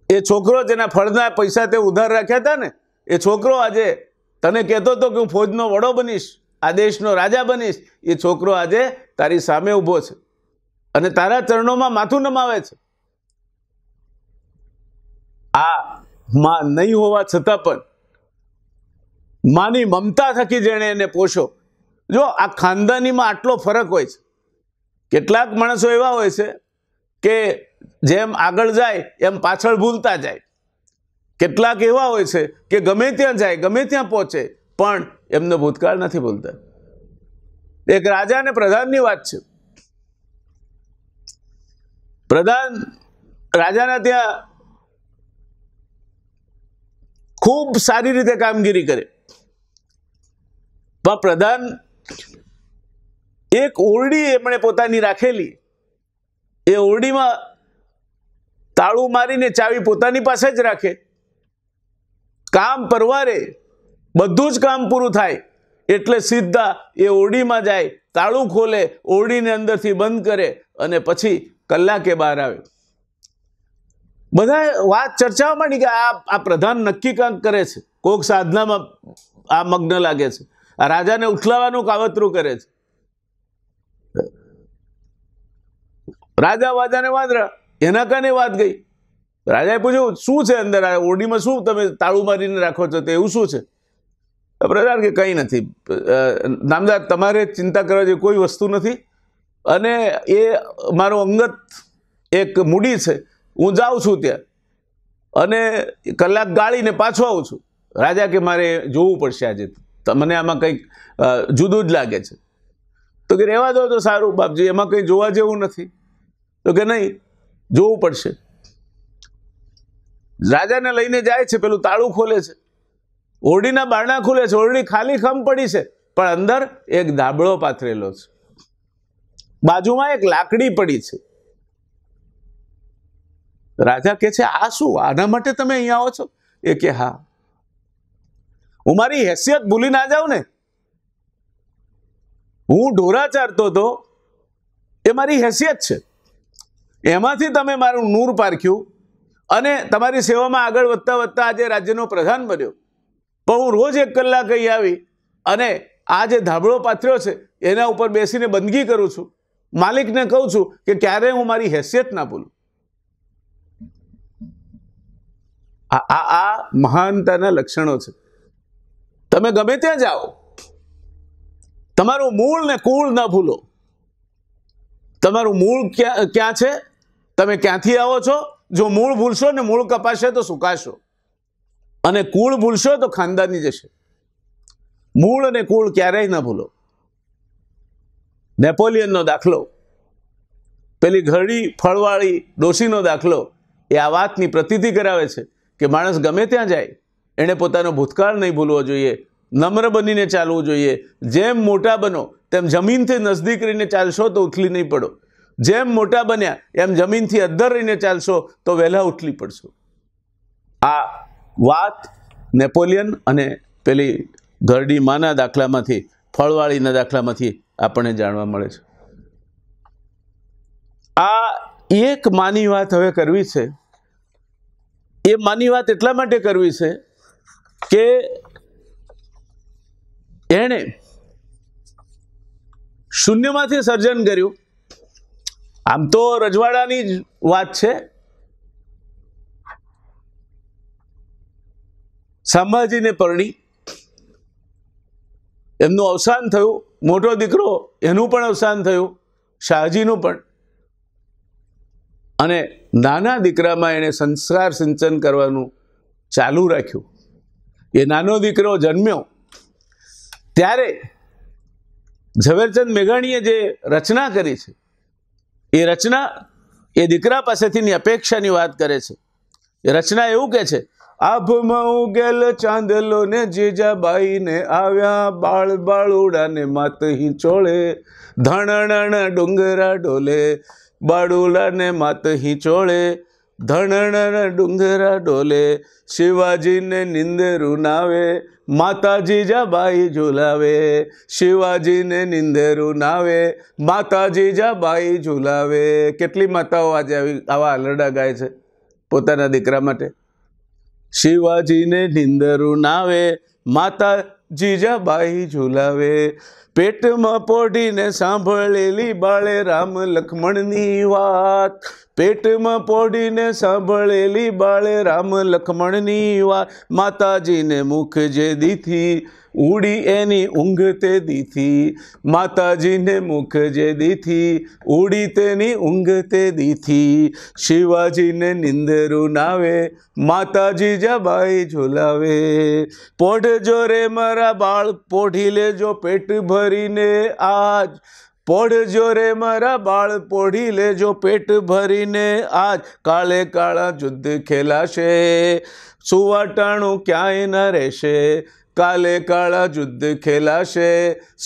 એ છોકરો જેના ફળના પૈસા તે ઉધાર રાખ્યા હતા ને એ છોકરો આજે તને કહેતો હતો કે હું ફોજનો વડો બનીશ આ દેશનો રાજા બનીશ એ છોકરો આજે તારી સામે ઊભો છે અને તારા ચરણોમાં માથું નમાવે છે આ માં નહીં હોવા છતાં પણ માની મમતા થકી જેણે એને પોષો જો આ ખાનદાનીમાં આટલો ફરક હોય છે કેટલાક માણસો એવા હોય છે કે જેમ આગળ જાય એમ પાછળ ભૂલતા જાય કેટલાક એવા હોય છે કે ગમે ત્યાં જાય ગમે ત્યાં પહોંચે પણ એમનો ભૂતકાળ નથી બોલતા એક રાજા અને પ્રધાનની વાત છે પ્રધાન રાજાના ત્યાં ખૂબ સારી રીતે કામગીરી કરે પણ પ્રધાન એક ઓરડી એમણે પોતાની રાખેલી એ ઓરડીમાં તાળું મારીને ચાવી પોતાની પાસે જ રાખે કામ પરવારે બધું જ કામ પૂરું થાય એટલે સીધા એ ઓરડીમાં જાય તાળું ખોલે ઓરડીને અંદરથી બંધ કરે અને પછી કલાકે બહાર આવે બધા વાત ચર્ચામાં માંડી કે આ આ પ્રધાન નક્કી કાંક કરે છે કોઈક સાધનામાં આ મગ્ન લાગે છે આ રાજાને ઉઠલાવાનું કાવતરું કરે છે રાજા વાજાને વાંદરા એના કાને વાત ગઈ રાજાએ પૂછ્યું શું છે અંદર આ ઓરડીમાં શું તમે તાળું મારીને રાખો છો તો એવું શું છે પ્રધાન કે કંઈ નથી નામદાર તમારે ચિંતા કરવા જેવી કોઈ વસ્તુ નથી અને એ મારો અંગત એક મૂડી છે હું જાઉં છું ત્યાં અને કલાક ગાળીને પાછો આવું છું રાજા કે મારે જોવું પડશે આજે મને આમાં કંઈક જુદું જ લાગે છે તો કે રહેવા દો તો સારું બાપજી એમાં કંઈ જોવા જેવું નથી તો કે નહીં જોવું પડશે રાજાને લઈને જાય છે પેલું તાળું ખોલે છે ઓરડીના બારણા ખુલે છે ઓરડી ખાલી ખમ પડી છે પણ અંદર એક ધાબળો પાથરેલો છે બાજુમાં એક લાકડી પડી છે રાજા કે છે આ શું આના માટે તમે અહીંયા આવો છો એ કે હા હું મારી હેસિયત ભૂલી ના જાઉં ને હું ઢોરા ચારતો હતો એ મારી હેસિયત છે એમાંથી તમે મારું નૂર પારખ્યું અને તમારી સેવામાં આગળ વધતા વધતા આજે રાજ્યનો પ્રધાન બન્યો પણ હું રોજ એક કલાક અહીં આવી અને આ જે ધાબળો પાથર્યો છે એના ઉપર બેસીને બંદગી કરું છું માલિકને કહું છું કે ક્યારેય હું મારી હેસિયત ના ભૂલું આ આ મહાનતાના લક્ષણો છે તમે ગમે ત્યાં જાઓ તમારું મૂળ ને કુળ ન ભૂલો તમારું મૂળ ક્યાં ક્યાં છે તમે ક્યાંથી આવો છો જો મૂળ ભૂલશો ને મૂળ કપાશે તો સુકાશો અને કુળ ભૂલશો તો ખાનદાની જશે મૂળ અને કુળ ક્યારેય ન ભૂલો નેપોલિયનનો દાખલો પેલી ઘડી ફળવાળી ડોશીનો દાખલો એ આ વાતની પ્રતિતિ કરાવે છે કે માણસ ગમે ત્યાં જાય એણે પોતાનો ભૂતકાળ નહીં ભૂલવો જોઈએ નમ્ર બનીને ચાલવું જોઈએ જેમ મોટા બનો તેમ જમીનથી નજદીક રહીને ચાલશો તો ઉથલી નહીં પડો જેમ મોટા બન્યા એમ જમીનથી અદ્ધર રહીને ચાલશો તો વહેલા ઉઠલી પડશો આ વાત નેપોલિયન અને પેલી ઘરડી માના દાખલામાંથી ફળવાળીના દાખલામાંથી આપણને જાણવા મળે છે આ એક માની વાત હવે કરવી છે એ માની વાત એટલા માટે કરવી છે કે એણે શૂન્યમાંથી સર્જન કર્યું આમ તો રજવાડાની જ વાત છે સંભાજીને પરણી એમનું અવસાન થયું મોટો દીકરો એનું પણ અવસાન થયું શાહજીનું પણ અને નાના દીકરામાં એણે સંસ્કાર સિંચન કરવાનું ચાલુ રાખ્યું એ નાનો દીકરો જન્મ્યો ત્યારે ઝવેરચંદ મેઘાણીએ જે રચના કરી છે એ રચના એ દીકરા પાસેથીની અપેક્ષાની વાત કરે છે એ રચના એવું કહે છે આભમાં ઉગેલ ચાંદલો ને જીજાબાઈ ને આવ્યા બાળ બાળુડા ને માત હિંચોળે ધણણ ડુંગરા ડોલે બાળુડા ને માત હિંચોળે ધણણ ડુંગરા ડોલે શિવાજીને નિંદર ઉનાવે માતાજી જાબાઈ ઝુલાવે શિવાજીને નિંદેરું નાવે માતાજી જાબાઈ ઝુલાવે કેટલી માતાઓ આજે આવી આવા આલરડા ગાય છે પોતાના દીકરા માટે શિવાજીને નિંદરું નાવે માતા જીજાબાઈ ઝુલાવે પેટમાં પોઢીને સાંભળેલી બાળે રામ લક્ષ્મણની વાત પેટમાં પોડીને સાંભળેલી બાળે રામ લખમણની વાત માતાજીને મુખ જે દીથી ઉડી એની ઊંઘ તે દીથી માતાજીને મુખ જે દીથી ઉડી તેની ઊંઘ તે દીથી શિવાજીને નિંદરું નાવે માતાજી જબાઈ ઝુલાવે પોઢ જો રે મારા બાળ પોઢી લેજો પેટ ભરીને આજ પોઢજો રે મારા બાળ પોઢી લેજો પેટ ભરીને આજ કાળે કાળા જુદ્ધ ખેલાશે સુવાટાણું ક્યાંય ન રહેશે કાલે કાળા જુદ્ધ ખેલાશે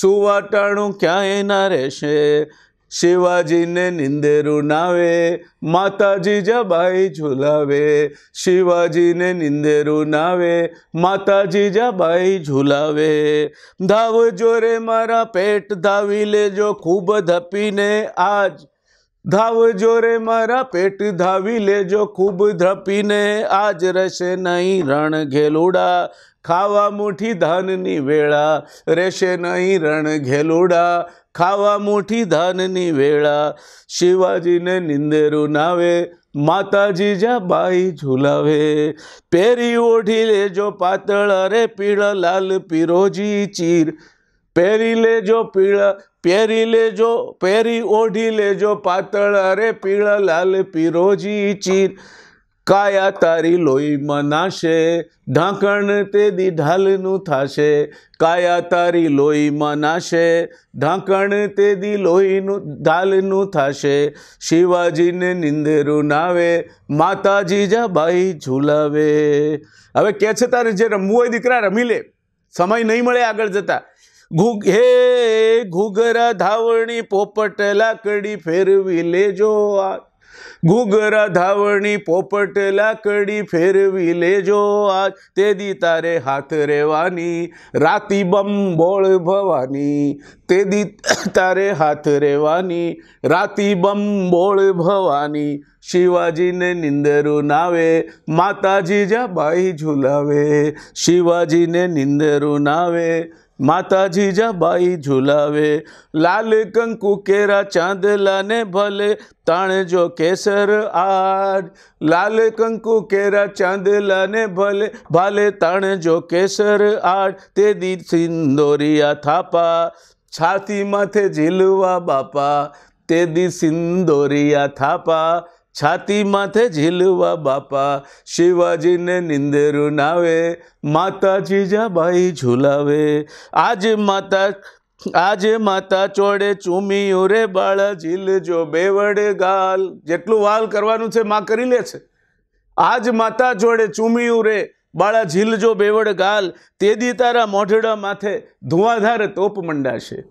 સુવાટાણું ક્યાંય ન રહેશે શિવાજીને નિંદેરું નાવે માતાજી જબાઈ ઝુલાવે શિવાજીને નિંદેરું નાવે માતાજી જબાઈ ઝુલાવે ધાવ જોરે મારા પેટ ધાવી લેજો ખૂબ ધપીને આજ ધાવ જોરે મારા પેટ ધાવી લેજો ખૂબ ધપીને આજ રહેશે નહીં રણ ઘેલુડા ખાવા મુઠી ધાનની વેળા રહેશે નહીં રણ ઘેલુડા ખાવા મુઠી ધાનની વેળા શિવાજીને નિંદેરું નાવે માતાજી જા બાઈ ઝુલાવે પેરી ઓઢી લેજો પાતળ અરે પીળ લાલ પીરોજી ચીર પહેરી લેજો પીળા પહેરી લેજો પહેરી ઓઢી લેજો પાતળ અરે પીળા લાલ પીરોજી ચીર કાયા તારી લોહી મનાશે ઢાંકણ તે દી ઢાલનું થાશે કાયા તારી લોહી મનાશે ઢાંકણ તે દી લોહીનું ઢાલનું થાશે શિવાજીને નિંદરું નાવે માતાજી જાબાઈ ઝુલાવે હવે કે છે તારે જે રમવું હોય દીકરા રમી લે સમય નહીં મળે આગળ જતા ઘૂગ હે ઘૂઘરા ધાવણી પોપટ લાકડી ફેરવી લેજો આ ઘૂઘરા ધાવણી પોપટ લાકડી ફેરવી લેજો આ તે દી તારે હાથ રહેવાની રાતી બોળ ભવાની તે દી તારે હાથ રેવાની રાતી બોળ ભવાની શિવાજીને નિંદરું નાવે માતાજી જા બાઈ ઝુલાવે શિવાજીને નિંદરું નાવે माता जी जबाई झूलावे लाल कंकु केरा चांदला ने भले ताण जो केसर आड लाल कंकु केरा चांदला ने भले भाले ताने जो केसर आड ते दी सिंदोरिया थापा छाती माथे झीलवा बापा ते दी सिंदोरिया थापा છાતી માથે ઝીલવા બાપા શિવાજીને નિંદેરું નાવે માતા જીજાબાઈ ઝુલાવે આજે માતા આજે માતા ચોડે ચૂમિયું રે બાળા ઝીલજો બેવડે ગાલ જેટલું વાલ કરવાનું છે માં કરી લે છે આજ માતા જોડે ચૂમિયું ઉરે બાળા ઝીલજો બેવડ ગાલ તેદી તારા મોઢડા માથે ધુઆધાર તોપ મંડાશે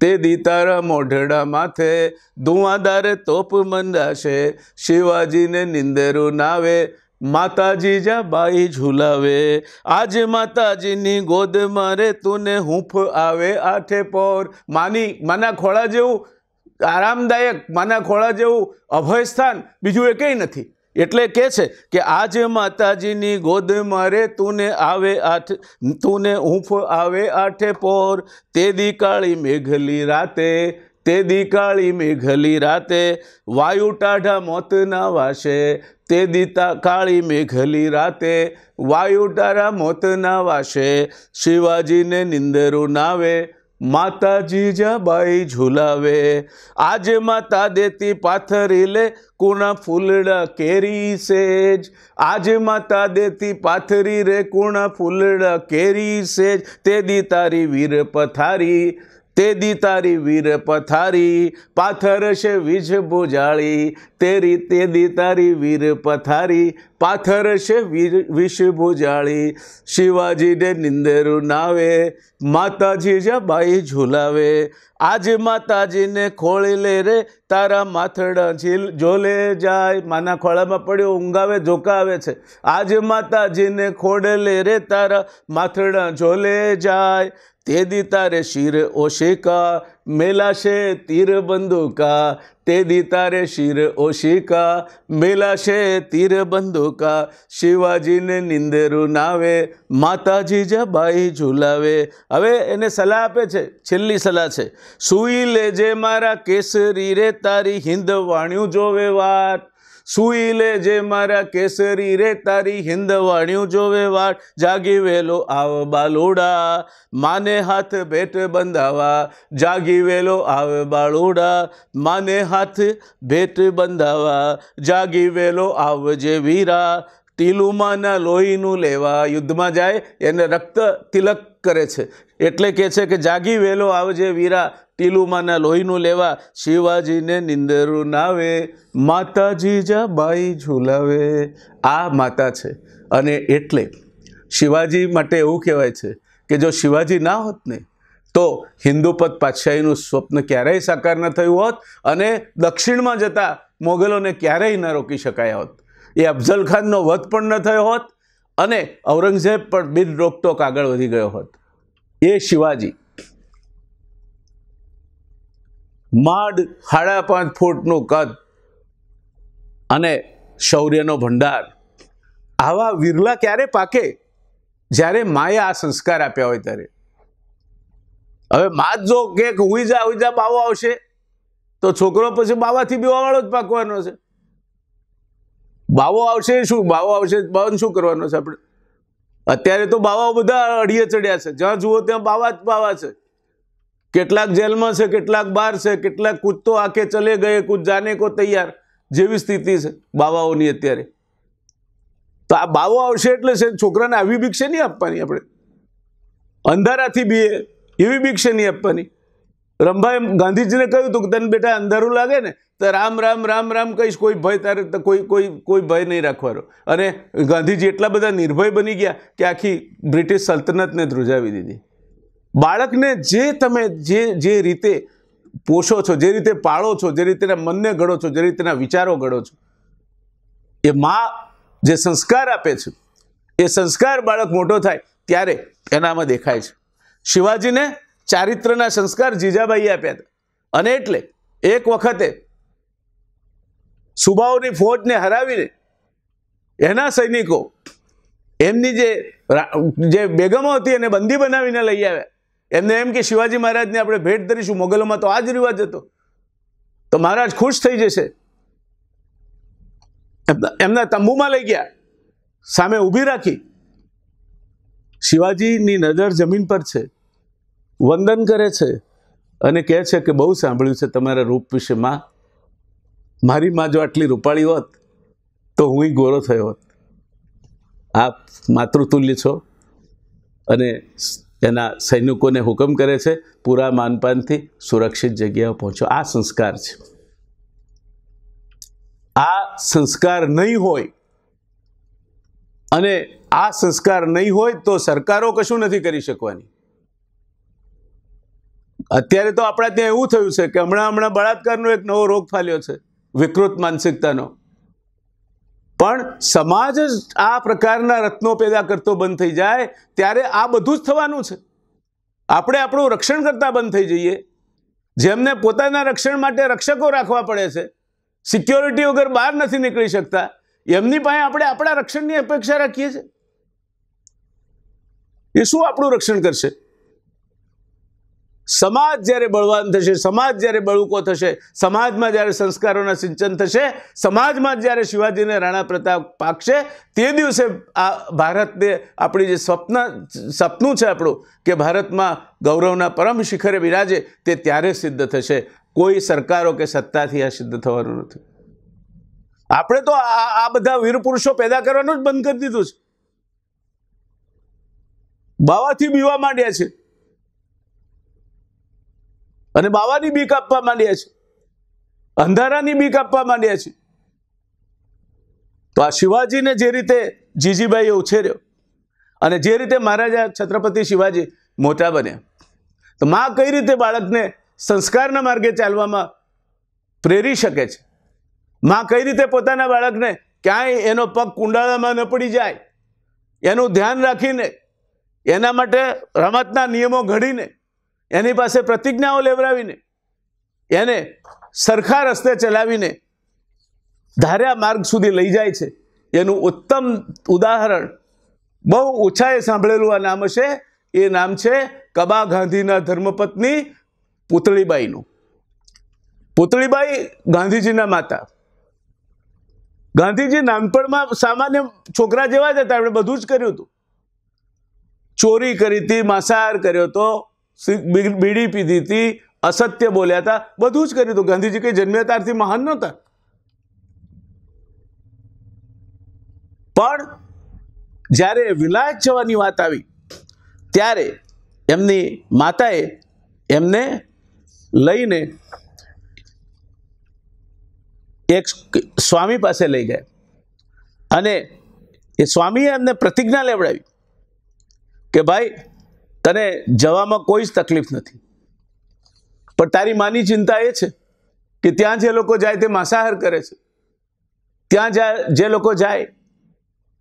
તે દી મોઢેડા માથે ધુઆધાર તોપ મંદાશે શિવાજીને નિંદેરું નાવે માતાજી બાઈ ઝુલાવે આજ માતાજીની ગોદ મારે તુને હુંફ આવે આઠે પોર માની માના ખોળા જેવું આરામદાયક માના ખોળા જેવું અભયસ્થાન બીજું એ કંઈ નથી એટલે કે છે કે આજે માતાજીની ગોદ મારે તુને આવે આઠ તુને ઊંફ આવે આઠે પોર તે દી કાળી મેઘલી રાતે તે દી કાળી મેઘલી રાતે વાયુ ટાઢા મોતના વાસે તે દીતા કાળી મેઘલી રાતે વાયુ ટારા મોતના વાસે શિવાજીને નિંદરું નાવે માતાજી જબાઈ ઝુલાવે આજે માતા દેતી પાથરી લે કુણા ફૂલડા કેરી સેજ આજે માતા દેતી પાથરી રે કુણા ફૂલડા કેરી સેજ તે દી તારી વીર પથારી તેદી તારી વીર પથારી પાથર છે વીજ ભોજાળી તેરી તેદી તારી વીર પથારી પાથર છે વિષ ભોજાળી શિવાજીને નિંદરું નાવે માતાજી બાઈ ઝુલાવે આજ માતાજીને ખોળી લે રે તારા માથડા ઝીલ ઝોલે જાય માના ખોળામાં પડ્યો ઊંઘાવે ઝોકાવે છે આજ માતાજીને ખોડે લે રે તારા માથડા ઝોલે જાય તે દી તારે શિર ઓશિકા મેલાશે તીર બંદુકા તે દી તારે શિર ઓશિકા મેલાશે તીર બંદુકા શિવાજીને નિંદેરું નાવે માતાજી જબાઈ ઝુલાવે હવે એને સલાહ આપે છે છેલ્લી સલાહ છે સૂઈ લેજે મારા કેસરી રે તારી હિંદ વાણ્યું જોવે વાત સુઈ લે જે મારા કેસરી રે તારી હિંદવાણ્યું જોવે વાટ જાગી વેલો આવ બાલુડા માને હાથ ભેટ બંધાવા જાગી વેલો આવ બાળુડા માને હાથ ભેટ બંધાવા જાગી વેલો આવજે વીરા ટીલુમાના લોહીનું લેવા યુદ્ધમાં જાય એને રક્ત તિલક કરે છે એટલે કહે છે કે જાગી વેલો આવજે વીરા ટીલુમાના લોહીનું લેવા શિવાજીને નિંદરું નાવે માતાજી જા બાઈ ઝુલાવે આ માતા છે અને એટલે શિવાજી માટે એવું કહેવાય છે કે જો શિવાજી ના હોત ને તો હિન્દુપદ પાતશાહીનું સ્વપ્ન ક્યારેય સાકાર ન થયું હોત અને દક્ષિણમાં જતા મોગલોને ક્યારેય ન રોકી શકાયા હોત એ અફઝલ ખાનનો વધ પણ ન થયો હોત અને ઔરંગઝેબ પણ બિન રોકટોક આગળ વધી ગયો હોત એ શિવાજી માડ સાડા પાંચ ફૂટનું કદ અને શૌર્યનો ભંડાર આવા વિરલા ક્યારે પાકે જ્યારે માએ આ સંસ્કાર આપ્યા હોય ત્યારે હવે મા જો કે ઉઈજા ઉઈજા બાવો આવશે તો છોકરો પછી બાવાથી બીવાવાળો જ પાકવાનો છે બાવો આવશે શું બાવો આવશે બાવાને શું કરવાનો છે આપણે અત્યારે તો બાવા બધા અડીએ ચડ્યા છે જ્યાં જુઓ ત્યાં બાવા જ બાવા છે કેટલાક જેલમાં છે કેટલાક બહાર છે કેટલાક કુછ તો આંખે ચલે ગયે કુછ જાને કો તૈયાર જેવી સ્થિતિ છે બાવાઓની અત્યારે તો આ બાવો આવશે એટલે છે છોકરાને આવી ભિક્ષા નહીં આપવાની આપણે અંધારાથી બીએ એવી ભિક્ષા નહીં આપવાની રંભાએ ગાંધીજીને કહ્યું હતું કે તને બેટા અંધારું લાગે ને તો રામ રામ રામ રામ કહીશ કોઈ ભય તારે તો કોઈ કોઈ કોઈ ભય નહીં રાખવાનો અને ગાંધીજી એટલા બધા નિર્ભય બની ગયા કે આખી બ્રિટિશ સલ્તનતને ધ્રુજાવી દીધી બાળકને જે તમે જે જે રીતે પોષો છો જે રીતે પાળો છો જે રીતેના મનને ઘડો છો જે રીતેના વિચારો ઘડો છો એ મા જે સંસ્કાર આપે છે એ સંસ્કાર બાળક મોટો થાય ત્યારે એનામાં દેખાય છે શિવાજીને ચારિત્રના સંસ્કાર જીજાબાઈએ આપ્યા હતા અને એટલે એક વખતે સુબાઓની ફોજને હરાવીને એના સૈનિકો એમની જે જે બેગમો હતી એને બંદી બનાવીને લઈ આવ્યા એમને એમ કે શિવાજી મહારાજને આપણે ભેટ ધરીશું મોગલોમાં તો આ જ રિવાજ હતો તો મહારાજ ખુશ થઈ જશે એમના તંબુમાં લઈ ગયા સામે ઊભી રાખી શિવાજીની નજર જમીન પર છે વંદન કરે છે અને કહે છે કે બહુ સાંભળ્યું છે તમારા રૂપ વિશે માં મારી માં જો આટલી રૂપાળી હોત તો હું ગોરો થયો હોત આપ માતૃતુલ્ય છો અને એના સૈનિકોને હુકમ કરે છે પૂરા માનપાનથી સુરક્ષિત જગ્યાએ પહોંચો આ સંસ્કાર છે આ સંસ્કાર નહીં હોય અને આ સંસ્કાર નહીં હોય તો સરકારો કશું નથી કરી શકવાની અત્યારે તો આપણા ત્યાં એવું થયું છે કે હમણાં હમણાં બળાત્કારનો એક નવો રોગ ફાલ્યો છે વિકૃત માનસિકતાનો પણ સમાજ જ આ પ્રકારના રત્નો પેદા કરતો બંધ થઈ જાય ત્યારે આ બધું જ થવાનું છે આપણે આપણું રક્ષણ કરતા બંધ થઈ જઈએ જેમને પોતાના રક્ષણ માટે રક્ષકો રાખવા પડે છે સિક્યોરિટી વગર બહાર નથી નીકળી શકતા એમની પાસે આપણે આપણા રક્ષણની અપેક્ષા રાખીએ છીએ એ શું આપણું રક્ષણ કરશે સમાજ જ્યારે બળવાન થશે સમાજ જ્યારે બળુકો થશે સમાજમાં જ્યારે સંસ્કારોના સિંચન થશે સમાજમાં જ્યારે શિવાજીને રાણા પ્રતાપ પાકશે તે દિવસે આ ભારતને આપણી જે સ્વપ્ન સપનું છે આપણું કે ભારતમાં ગૌરવના પરમ શિખરે બિરાજે તે ત્યારે સિદ્ધ થશે કોઈ સરકારો કે સત્તાથી આ સિદ્ધ થવાનું નથી આપણે તો આ બધા વીરપુરુષો પેદા કરવાનું જ બંધ કરી દીધું છે બાવાથી બીવા માંડ્યા છે અને બાવાની બીક આપવા માંડ્યા છે અંધારાની બીક આપવા માંડ્યા છે તો આ શિવાજીને જે રીતે જીજીભાઈએ ઉછેર્યો અને જે રીતે મહારાજા છત્રપતિ શિવાજી મોટા બન્યા તો માં કઈ રીતે બાળકને સંસ્કારના માર્ગે ચાલવામાં પ્રેરી શકે છે માં કઈ રીતે પોતાના બાળકને ક્યાંય એનો પગ કુંડાળામાં ન પડી જાય એનું ધ્યાન રાખીને એના માટે રમતના નિયમો ઘડીને એની પાસે પ્રતિજ્ઞાઓ લેવડાવીને એને સરખા રસ્તે ચલાવીને ધાર્યા માર્ગ સુધી લઈ જાય છે એનું ઉત્તમ ઉદાહરણ બહુ ઓછાએ સાંભળેલું આ નામ હશે એ નામ છે કબા ગાંધીના ધર્મપત્ની પુતળીબાઈનું પુતળીબાઈ ગાંધીજીના માતા ગાંધીજી નાનપણમાં સામાન્ય છોકરા જેવા જ હતા એમણે બધું જ કર્યું હતું ચોરી કરી હતી માંસાહાર કર્યો હતો બીડી પીધી હતી અસત્ય બોલ્યા હતા બધું જ કર્યું હતું ગાંધીજી કંઈ જન્મ્યા ત્યારથી મહાન નહોતા પણ જ્યારે વિલાયત જવાની વાત આવી ત્યારે એમની માતાએ એમને લઈને એક સ્વામી પાસે લઈ ગયા અને એ સ્વામીએ એમને પ્રતિજ્ઞા લેવડાવી કે ભાઈ તને જવામાં કોઈ જ તકલીફ નથી પણ તારી માની ચિંતા એ છે કે ત્યાં જે લોકો જાય તે માંસાહાર કરે છે ત્યાં જે લોકો જાય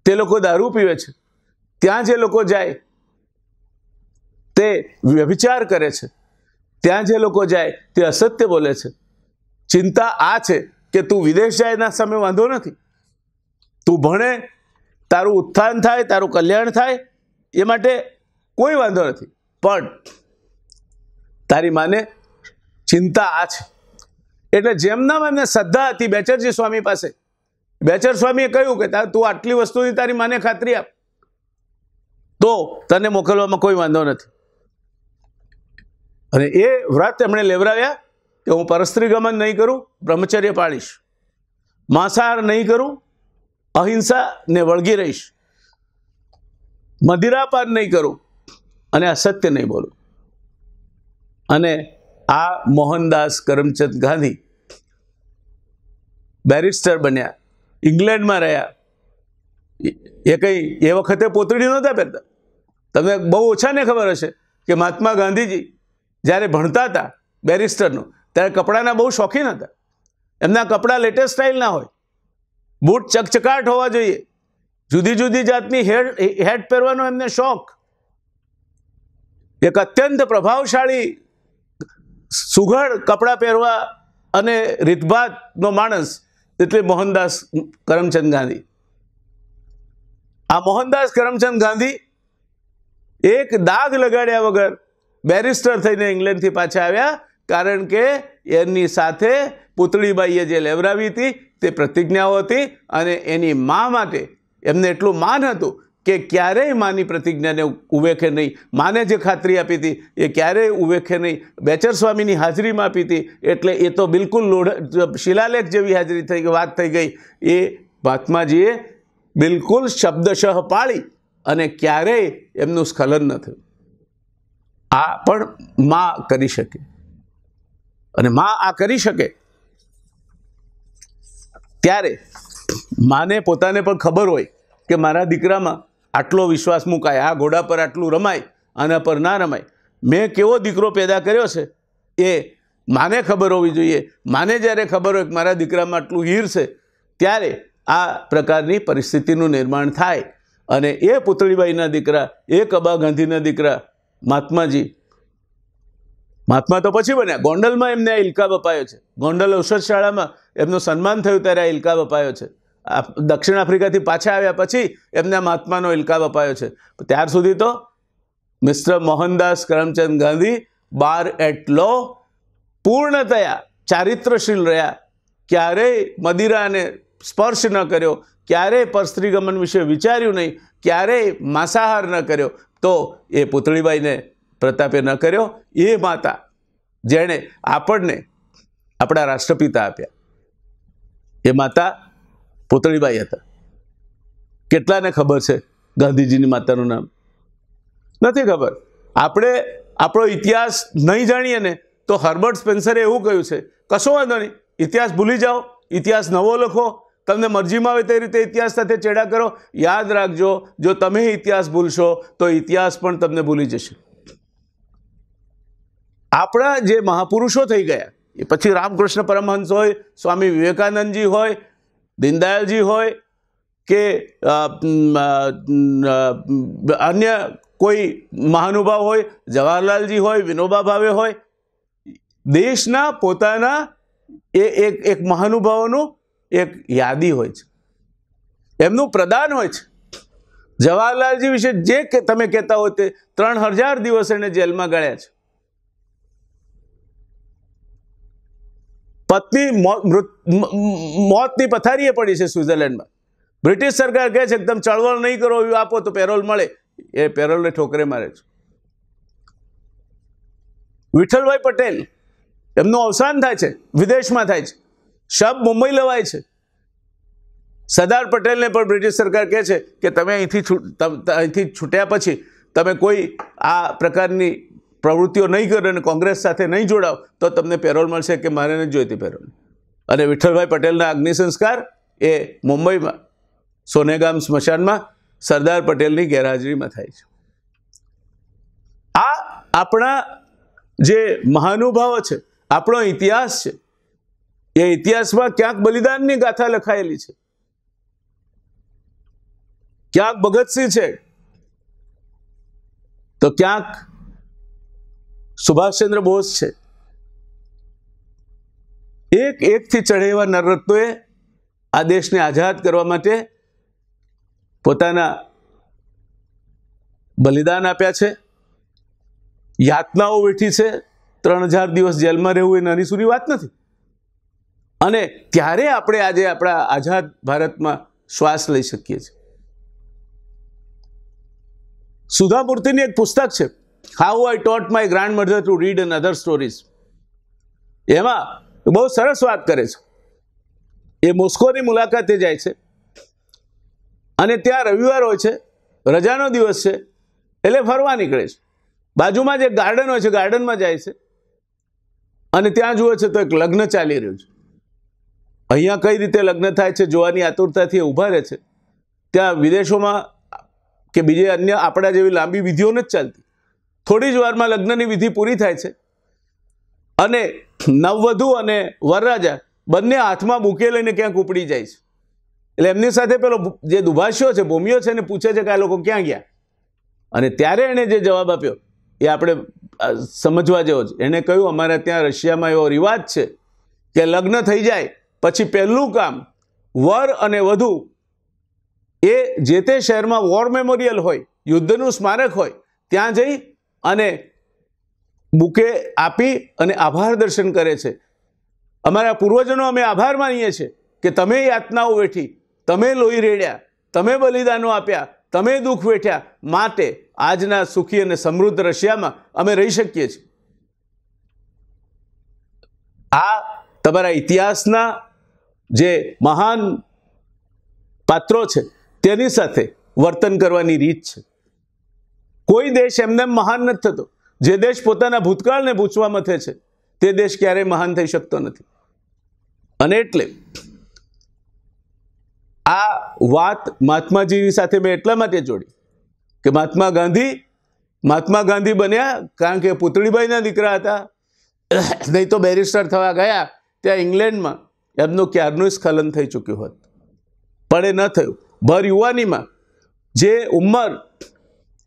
તે લોકો દારૂ પીવે છે ત્યાં જે લોકો જાય તે વ્યભિચાર કરે છે ત્યાં જે લોકો જાય તે અસત્ય બોલે છે ચિંતા આ છે કે તું વિદેશ જાય એના સામે વાંધો નથી તું ભણે તારું ઉત્થાન થાય તારું કલ્યાણ થાય એ માટે કોઈ વાંધો નથી પણ તારી માને ચિંતા આ છે એટલે જેમનામ એમને શ્રદ્ધા હતી બેચરજી સ્વામી પાસે બેચર સ્વામીએ કહ્યું કે તું આટલી વસ્તુની તારી માને ખાતરી આપ તો તને મોકલવામાં કોઈ વાંધો નથી અને એ વ્રત એમણે લેવરાવ્યા કે હું પરસ્ત્રી ગમન નહીં કરું બ્રહ્મચર્ય પાળીશ માંસાહાર નહીં કરું અહિંસા ને વળગી રહીશ મદિરાપાન નહીં કરું અને અસત્ય નહીં બોલો અને આ મોહનદાસ કરમચંદ ગાંધી બેરિસ્ટર બન્યા ઇંગ્લેન્ડમાં રહ્યા એ કંઈ એ વખતે પોતળી નહોતા પહેરતા તમને બહુ ઓછાને ખબર હશે કે મહાત્મા ગાંધીજી જ્યારે ભણતા હતા બેરિસ્ટરનું ત્યારે કપડાના બહુ શોખીન હતા એમના કપડાં લેટેસ્ટ સ્ટાઇલના હોય બૂટ ચકચકાટ હોવા જોઈએ જુદી જુદી જાતની હેડ હેડ પહેરવાનો એમને શોખ એક અત્યંત પ્રભાવશાળી સુઘડ કપડાં પહેરવા અને રીતભાતનો માણસ એટલે મોહનદાસ કરમચંદ ગાંધી આ મોહનદાસ કરમચંદ ગાંધી એક દાગ લગાડ્યા વગર બેરિસ્ટર થઈને ઇંગ્લેન્ડથી પાછા આવ્યા કારણ કે એમની સાથે પુતળીબાઈએ જે લેવરાવી હતી તે પ્રતિજ્ઞાઓ હતી અને એની મા માટે એમને એટલું માન હતું કે ક્યારેય માની પ્રતિજ્ઞાને ઉવેખે નહીં માને જે ખાતરી આપી હતી એ ક્યારેય ઉવેખે નહીં બેચર સ્વામીની હાજરીમાં આપી હતી એટલે એ તો બિલકુલ લોઢ શિલાલેખ જેવી હાજરી થઈ વાત થઈ ગઈ એ મહાત્માજીએ બિલકુલ શબ્દશઃ પાળી અને ક્યારેય એમનું સ્ખલન ન થયું આ પણ માં કરી શકે અને માં આ કરી શકે ત્યારે માને પોતાને પણ ખબર હોય કે મારા દીકરામાં આટલો વિશ્વાસ મુકાય આ ઘોડા પર આટલું રમાય આના પર ના રમાય મેં કેવો દીકરો પેદા કર્યો છે એ માને ખબર હોવી જોઈએ માને જ્યારે ખબર હોય કે મારા દીકરામાં આટલું હીર છે ત્યારે આ પ્રકારની પરિસ્થિતિનું નિર્માણ થાય અને એ પુતળીબાઈના દીકરા એ કબા ગાંધીના દીકરા મહાત્માજી મહાત્મા તો પછી બન્યા ગોંડલમાં એમને આ ઇલકાબ અપાયો છે ગોંડલ ઔષધ શાળામાં એમનું સન્માન થયું ત્યારે આ ઇલકાબ અપાયો છે દક્ષિણ આફ્રિકાથી પાછા આવ્યા પછી એમને મહાત્માનો ઇલકાબ અપાયો છે ત્યાર સુધી તો મિસ્ટર મોહનદાસ કરમચંદ ગાંધી બાર એટલો લો પૂર્ણતયા ચારિત્રશીલ રહ્યા ક્યારેય મદિરાને સ્પર્શ ન કર્યો ક્યારેય પરસ્ત્રીગમન વિશે વિચાર્યું નહીં ક્યારેય માંસાહાર ન કર્યો તો એ પુતળીબાઈને પ્રતાપે ન કર્યો એ માતા જેણે આપણને આપણા રાષ્ટ્રપિતા આપ્યા એ માતા પોતળીબાઈ હતા કેટલાને ખબર છે ગાંધીજીની માતાનું નામ નથી ખબર આપણે આપણો ઇતિહાસ નહીં જાણીએ ને તો હર્બર્ટ સ્પેન્સરે એવું કહ્યું છે કશો વાંધો નહીં ઇતિહાસ ભૂલી જાઓ ઇતિહાસ નવો લખો તમને મરજીમાં આવે તે રીતે ઇતિહાસ સાથે ચેડા કરો યાદ રાખજો જો તમે ઇતિહાસ ભૂલશો તો ઇતિહાસ પણ તમને ભૂલી જશે આપણા જે મહાપુરુષો થઈ ગયા એ પછી રામકૃષ્ણ પરમહંસ હોય સ્વામી વિવેકાનંદજી હોય દીનદયાળજી હોય કે અન્ય કોઈ મહાનુભાવ હોય જવાહરલાલજી હોય વિનોબા ભાવે હોય દેશના પોતાના એ એક એક મહાનુભાવોનું એક યાદી હોય છે એમનું પ્રદાન હોય છે જવાહરલાલજી વિશે જે તમે કહેતા હોય તે ત્રણ હજાર દિવસ એને જેલમાં ગળ્યા છે પત્ની મોતની પથારીએ પડી છે સ્વિટ્ઝરલેન્ડમાં બ્રિટિશ સરકાર કહે છે એકદમ ચળવળ નહીં કરો એવું આપો તો પેરોલ મળે એ પેરોલને ઠોકરે મારે છે વિઠ્ઠલભાઈ પટેલ એમનું અવસાન થાય છે વિદેશમાં થાય છે શબ મુંબઈ લવાય છે સરદાર પટેલને પણ બ્રિટિશ સરકાર કહે છે કે તમે અહીંથી અહીંથી છૂટ્યા પછી તમે કોઈ આ પ્રકારની પ્રવૃત્તિઓ નહીં કરો અને કોંગ્રેસ સાથે નહીં જોડાવ તો તમને પેરોલ મળશે કે મારે નથી જોઈતી પેરોલ અને વિઠ્ઠલભાઈ પટેલના અગ્નિ સંસ્કાર એ મુંબઈમાં સોનેગામ સ્મશાનમાં સરદાર પટેલની ગેરહાજરીમાં થાય છે આ આપણા જે મહાનુભાવો છે આપણો ઇતિહાસ છે એ ઇતિહાસમાં ક્યાંક બલિદાનની ગાથા લખાયેલી છે ક્યાંક ભગતસિંહ છે તો ક્યાંક સુભાષચંદ્ર બોઝ છે એક એકથી ચઢેવા નરરત્નોએ આ દેશને આઝાદ કરવા માટે પોતાના બલિદાન આપ્યા છે યાતનાઓ વેઠી છે ત્રણ હજાર દિવસ જેલમાં રહેવું એ નાની સૂની વાત નથી અને ત્યારે આપણે આજે આપણા આઝાદ ભારતમાં શ્વાસ લઈ શકીએ છીએ સુધામૂર્તિની એક પુસ્તક છે how I taught my grand mother to read and other stories એમાં બહુ સરસ વાત કરે છે એ મોસ્કોની મુલાકાતે જાય છે અને ત્યાં રવિવાર હોય છે રજાનો દિવસ છે એટલે ફરવા નીકળે છે બાજુમાં જે ગાર્ડન હોય છે ગાર્ડનમાં જાય છે અને ત્યાં જુએ છે તો એક લગ્ન ચાલી રહ્યું છે અહીંયા કઈ રીતે લગ્ન થાય છે જોવાની આતુરતાથી ઊભા રહે છે ત્યાં વિદેશોમાં કે બીજે અન્ય આપણા જેવી લાંબી વિધિઓ નથી ચાલતી થોડી જ વારમાં લગ્નની વિધિ પૂરી થાય છે અને નવવધુ અને વરરાજા બંને હાથમાં બુકે લઈને ક્યાંક ઉપડી જાય છે એટલે એમની સાથે પેલો જે દુભાષ્યો છે ભૂમિયો છે એને પૂછે છે કે આ લોકો ક્યાં ગયા અને ત્યારે એણે જે જવાબ આપ્યો એ આપણે સમજવા જેવો છે એણે કહ્યું અમારા ત્યાં રશિયામાં એવો રિવાજ છે કે લગ્ન થઈ જાય પછી પહેલું કામ વર અને વધુ એ જે તે શહેરમાં વોર મેમોરિયલ હોય યુદ્ધનું સ્મારક હોય ત્યાં જઈ અને બુકે આપી અને આભાર દર્શન કરે છે અમારા પૂર્વજનો અમે આભાર માનીએ છીએ કે તમે યાતનાઓ વેઠી તમે લોહી રેડ્યા તમે બલિદાનો આપ્યા તમે દુઃખ વેઠ્યા માટે આજના સુખી અને સમૃદ્ધ રશિયામાં અમે રહી શકીએ છીએ આ તમારા ઇતિહાસના જે મહાન પાત્રો છે તેની સાથે વર્તન કરવાની રીત છે કોઈ દેશ એમને મહાન નથી થતો જે દેશ પોતાના ભૂતકાળને પૂછવા મથે છે તે દેશ ક્યારેય મહાન થઈ શકતો નથી અને એટલે આ વાત મહાત્માજીની સાથે મેં એટલા માટે જોડી કે મહાત્મા ગાંધી મહાત્મા ગાંધી બન્યા કારણ કે પુતળીભાઈના દીકરા હતા નહીં તો બેરિસ્ટર થવા ગયા ત્યાં ઇંગ્લેન્ડમાં એમનું ક્યારનું સ્ખલન થઈ ચૂક્યું હોત પણ એ ન થયું ભર યુવાનીમાં જે ઉંમર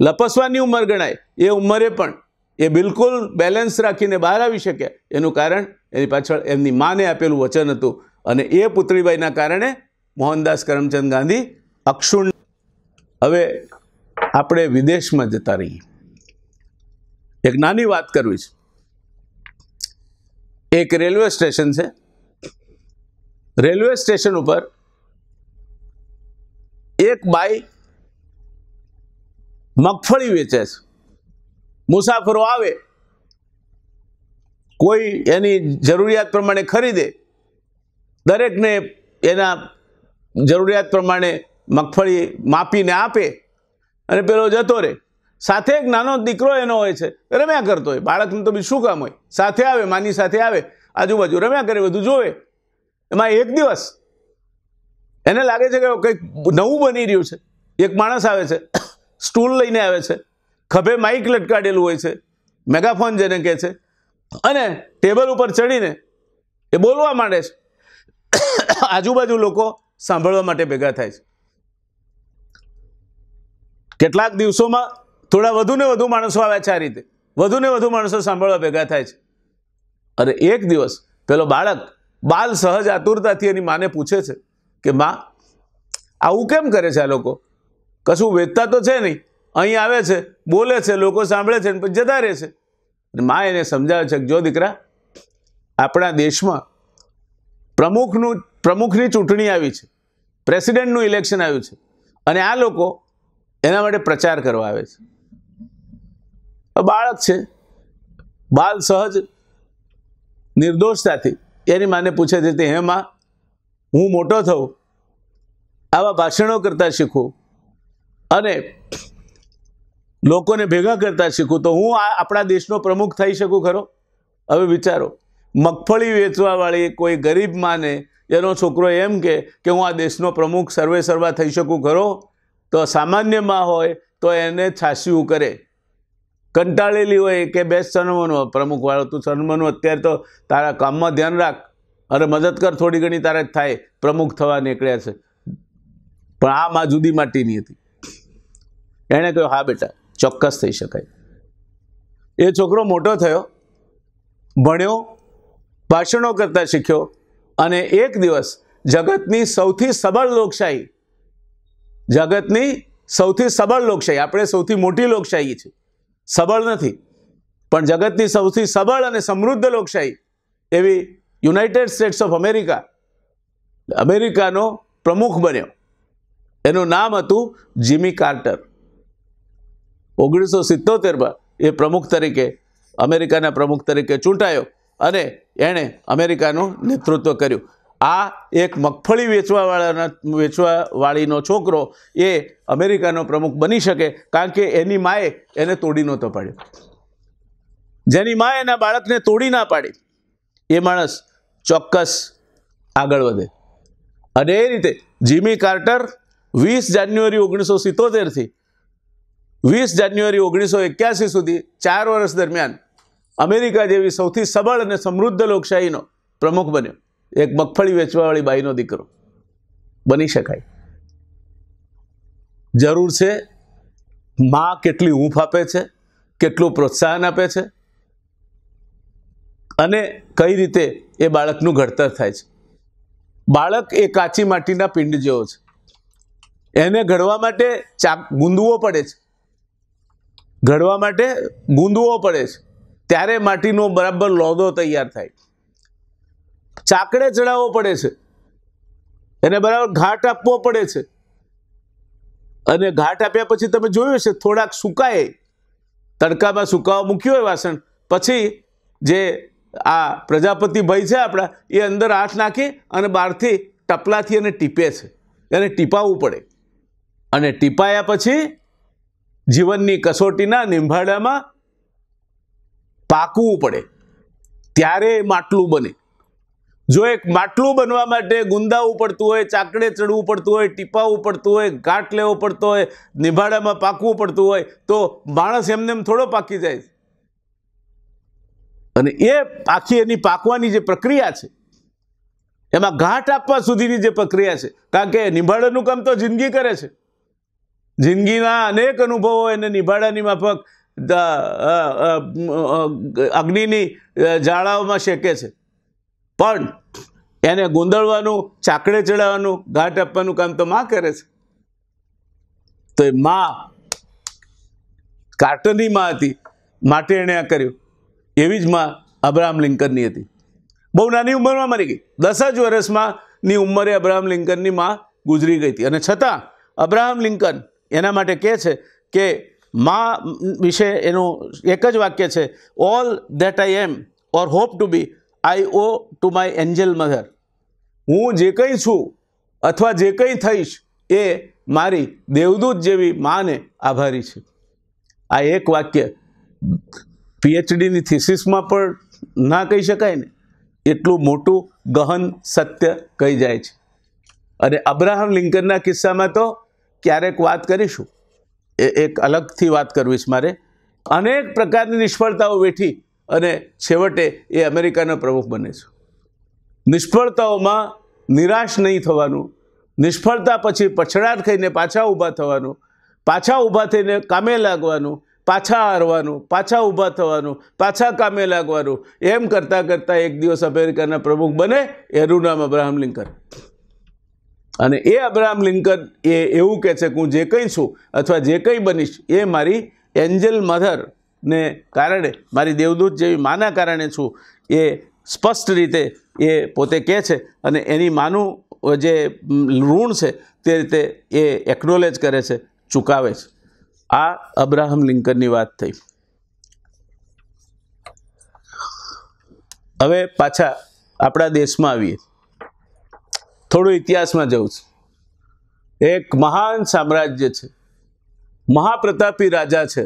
લપસવાની ઉંમર ગણાય એ ઉંમરે પણ એ બિલકુલ બેલેન્સ રાખીને બહાર આવી શક્યા એનું કારણ એની પાછળ એમની માને આપેલું વચન હતું અને એ પુતળીબાઈના કારણે મોહનદાસ કરમચંદ ગાંધી અક્ષુણ હવે આપણે વિદેશમાં જતા રહીએ એક નાની વાત કરવી છે એક રેલવે સ્ટેશન છે રેલવે સ્ટેશન ઉપર એક બાઈ મગફળી વેચે છે મુસાફરો આવે કોઈ એની જરૂરિયાત પ્રમાણે ખરીદે દરેકને એના જરૂરિયાત પ્રમાણે મગફળી માપીને આપે અને પેલો જતો રહે સાથે એક નાનો દીકરો એનો હોય છે રમ્યા કરતો હોય બાળકને તો બી શું કામ હોય સાથે આવે માની સાથે આવે આજુબાજુ રમ્યા કરે બધું જોવે એમાં એક દિવસ એને લાગે છે કે કંઈક નવું બની રહ્યું છે એક માણસ આવે છે સ્ટૂલ લઈને આવે છે ખભે માઇક લટકાડેલું હોય છે મેગાફોન જેને કહે છે અને ટેબલ ઉપર ચડીને એ બોલવા માંડે છે આજુબાજુ લોકો સાંભળવા માટે ભેગા થાય છે કેટલાક દિવસોમાં થોડા વધુ ને વધુ માણસો આવ્યા છે આ રીતે વધુ ને વધુ માણસો સાંભળવા ભેગા થાય છે અને એક દિવસ પેલો બાળક બાલ સહજ આતુરતાથી એની માને પૂછે છે કે માં આવું કેમ કરે છે આ લોકો કશું વેચતા તો છે નહીં અહીં આવે છે બોલે છે લોકો સાંભળે છે પછી જતા રહે છે મા એને સમજાવે છે કે જો દીકરા આપણા દેશમાં પ્રમુખનું પ્રમુખની ચૂંટણી આવી છે પ્રેસિડેન્ટનું ઇલેક્શન આવ્યું છે અને આ લોકો એના માટે પ્રચાર કરવા આવે છે બાળક છે બાલ સહજ નિર્દોષતાથી એની માને પૂછે છે તે હે હું મોટો થઉં આવા ભાષણો કરતાં શીખું અને લોકોને ભેગા કરતા શીખું તો હું આ આપણા દેશનો પ્રમુખ થઈ શકું ખરો હવે વિચારો મગફળી વેચવાવાળી કોઈ ગરીબ માને એનો છોકરો એમ કે કે હું આ દેશનો પ્રમુખ સર્વે સર્વા થઈ શકું ખરો તો સામાન્યમાં હોય તો એને છાસ્યું કરે કંટાળેલી હોય કે બે સન્મનો પ્રમુખવાળો તું સન્મનો અત્યારે તો તારા કામમાં ધ્યાન રાખ અરે મદદ કર થોડી ઘણી તારે થાય પ્રમુખ થવા નીકળ્યા છે પણ આ માં જુદી માટીની હતી એણે કહ્યું હા બેટા ચોક્કસ થઈ શકાય એ છોકરો મોટો થયો ભણ્યો ભાષણો કરતાં શીખ્યો અને એક દિવસ જગતની સૌથી સબળ લોકશાહી જગતની સૌથી સબળ લોકશાહી આપણે સૌથી મોટી લોકશાહી છે સબળ નથી પણ જગતની સૌથી સબળ અને સમૃદ્ધ લોકશાહી એવી United States of America America પ્રમુખ બન્યો એનું નામ હતું જીમી કાર્ટર ઓગણીસો સિત્તોતેરમાં એ પ્રમુખ તરીકે અમેરિકાના પ્રમુખ તરીકે ચૂંટાયો અને એણે અમેરિકાનું નેતૃત્વ કર્યું આ એક મગફળી વેચવાવાળાના વેચવાવાળીનો છોકરો એ અમેરિકાનો પ્રમુખ બની શકે કારણ કે એની માએ એને તોડી નહોતો પાડ્યો જેની માએ એના બાળકને તોડી ના પાડી એ માણસ ચોક્કસ આગળ વધે અને એ રીતે જીમી કાર્ટર વીસ જાન્યુઆરી ઓગણીસો સિત્તોતેરથી વીસ જાન્યુઆરી ઓગણીસો એક્યાસી સુધી ચાર વર્ષ દરમિયાન અમેરિકા જેવી સૌથી સબળ અને સમૃદ્ધ લોકશાહીનો પ્રમુખ બન્યો એક મગફળી વેચવાવાળી બાઈનો દીકરો બની શકાય જરૂર છે માં કેટલી ઊંફ આપે છે કેટલું પ્રોત્સાહન આપે છે અને કઈ રીતે એ બાળકનું ઘડતર થાય છે બાળક એ કાચી માટીના પિંડ જેવો છે એને ઘડવા માટે ચા ગુંદવો પડે છે ઘડવા માટે ગૂંદવો પડે છે ત્યારે માટીનો બરાબર લોદો તૈયાર થાય ચાકડે ચડાવવો પડે છે એને બરાબર ઘાટ આપવો પડે છે અને ઘાટ આપ્યા પછી તમે જોયું છે થોડાક સુકાય તડકામાં સુકાવો મૂક્યો હોય વાસણ પછી જે આ પ્રજાપતિ ભાઈ છે આપણા એ અંદર હાથ નાખી અને બહારથી ટપલાથી એને ટીપે છે એને ટીપાવવું પડે અને ટીપાયા પછી જીવનની કસોટીના નિંભાડામાં પાકવું પડે ત્યારે માટલું બને જો એક માટલું બનવા માટે ગુંદાવું પડતું હોય ચાકડે ચડવું પડતું હોય ટીપાવું પડતું હોય ગાંઠ લેવો પડતો હોય નિભાડામાં પાકવું પડતું હોય તો માણસ એમને એમ થોડો પાકી જાય અને એ આખી એની પાકવાની જે પ્રક્રિયા છે એમાં ગાંઠ આપવા સુધીની જે પ્રક્રિયા છે કારણ કે નિભાડાનું કામ તો જિંદગી કરે છે જિંદગીના અનેક અનુભવો એને નિભાડાની માફક અગ્નિની જાળાઓમાં શેકે છે પણ એને ગુંદળવાનું ચાકડે ચડાવવાનું ઘાટ આપવાનું કામ તો માં કરે છે તો એ માં કાર્ટનની માં હતી માટે એણે આ કર્યું એવી જ માં અબ્રાહમ લિંકનની હતી બહુ નાની ઉંમરમાં મરી ગઈ દસ જ વર્ષમાં ની ઉંમરે અબ્રાહમ લિંકનની માં ગુજરી ગઈ હતી અને છતાં અબ્રાહમ લિંકન એના માટે કહે છે કે મા વિશે એનું એક જ વાક્ય છે all that I am or hope to be I owe to my angel mother હું જે કંઈ છું અથવા જે કંઈ થઈશ એ મારી દેવદૂત જેવી માને આભારી છે આ એક વાક્ય પીએચડીની થિસિસમાં પણ ના કહી શકાય ને એટલું મોટું ગહન સત્ય કહી જાય છે અને અબ્રાહમ લિંકનના કિસ્સામાં તો ક્યારેક વાત કરીશું એ એક અલગથી વાત કરવીશ મારે અનેક પ્રકારની નિષ્ફળતાઓ વેઠી અને છેવટે એ અમેરિકાના પ્રમુખ બને છે નિષ્ફળતાઓમાં નિરાશ નહીં થવાનું નિષ્ફળતા પછી પછડાટ થઈને પાછા ઊભા થવાનું પાછા ઊભા થઈને કામે લાગવાનું પાછા હારવાનું પાછા ઊભા થવાનું પાછા કામે લાગવાનું એમ કરતાં કરતાં એક દિવસ અમેરિકાના પ્રમુખ બને એનું નામ અબ્રાહમ લિંકન અને એ અબ્રાહમ લિંકન એ એવું કહે છે કે હું જે કંઈ છું અથવા જે કંઈ બનીશ એ મારી એન્જલ મધરને કારણે મારી દેવદૂત જેવી માના કારણે છું એ સ્પષ્ટ રીતે એ પોતે કહે છે અને એની માનું જે ઋણ છે તે રીતે એ એકનોલેજ કરે છે ચૂકાવે છે આ અબ્રાહમ લિંકનની વાત થઈ હવે પાછા આપણા દેશમાં આવીએ થોડું ઇતિહાસમાં જવું છું એક મહાન સામ્રાજ્ય છે મહાપ્રતાપી રાજા છે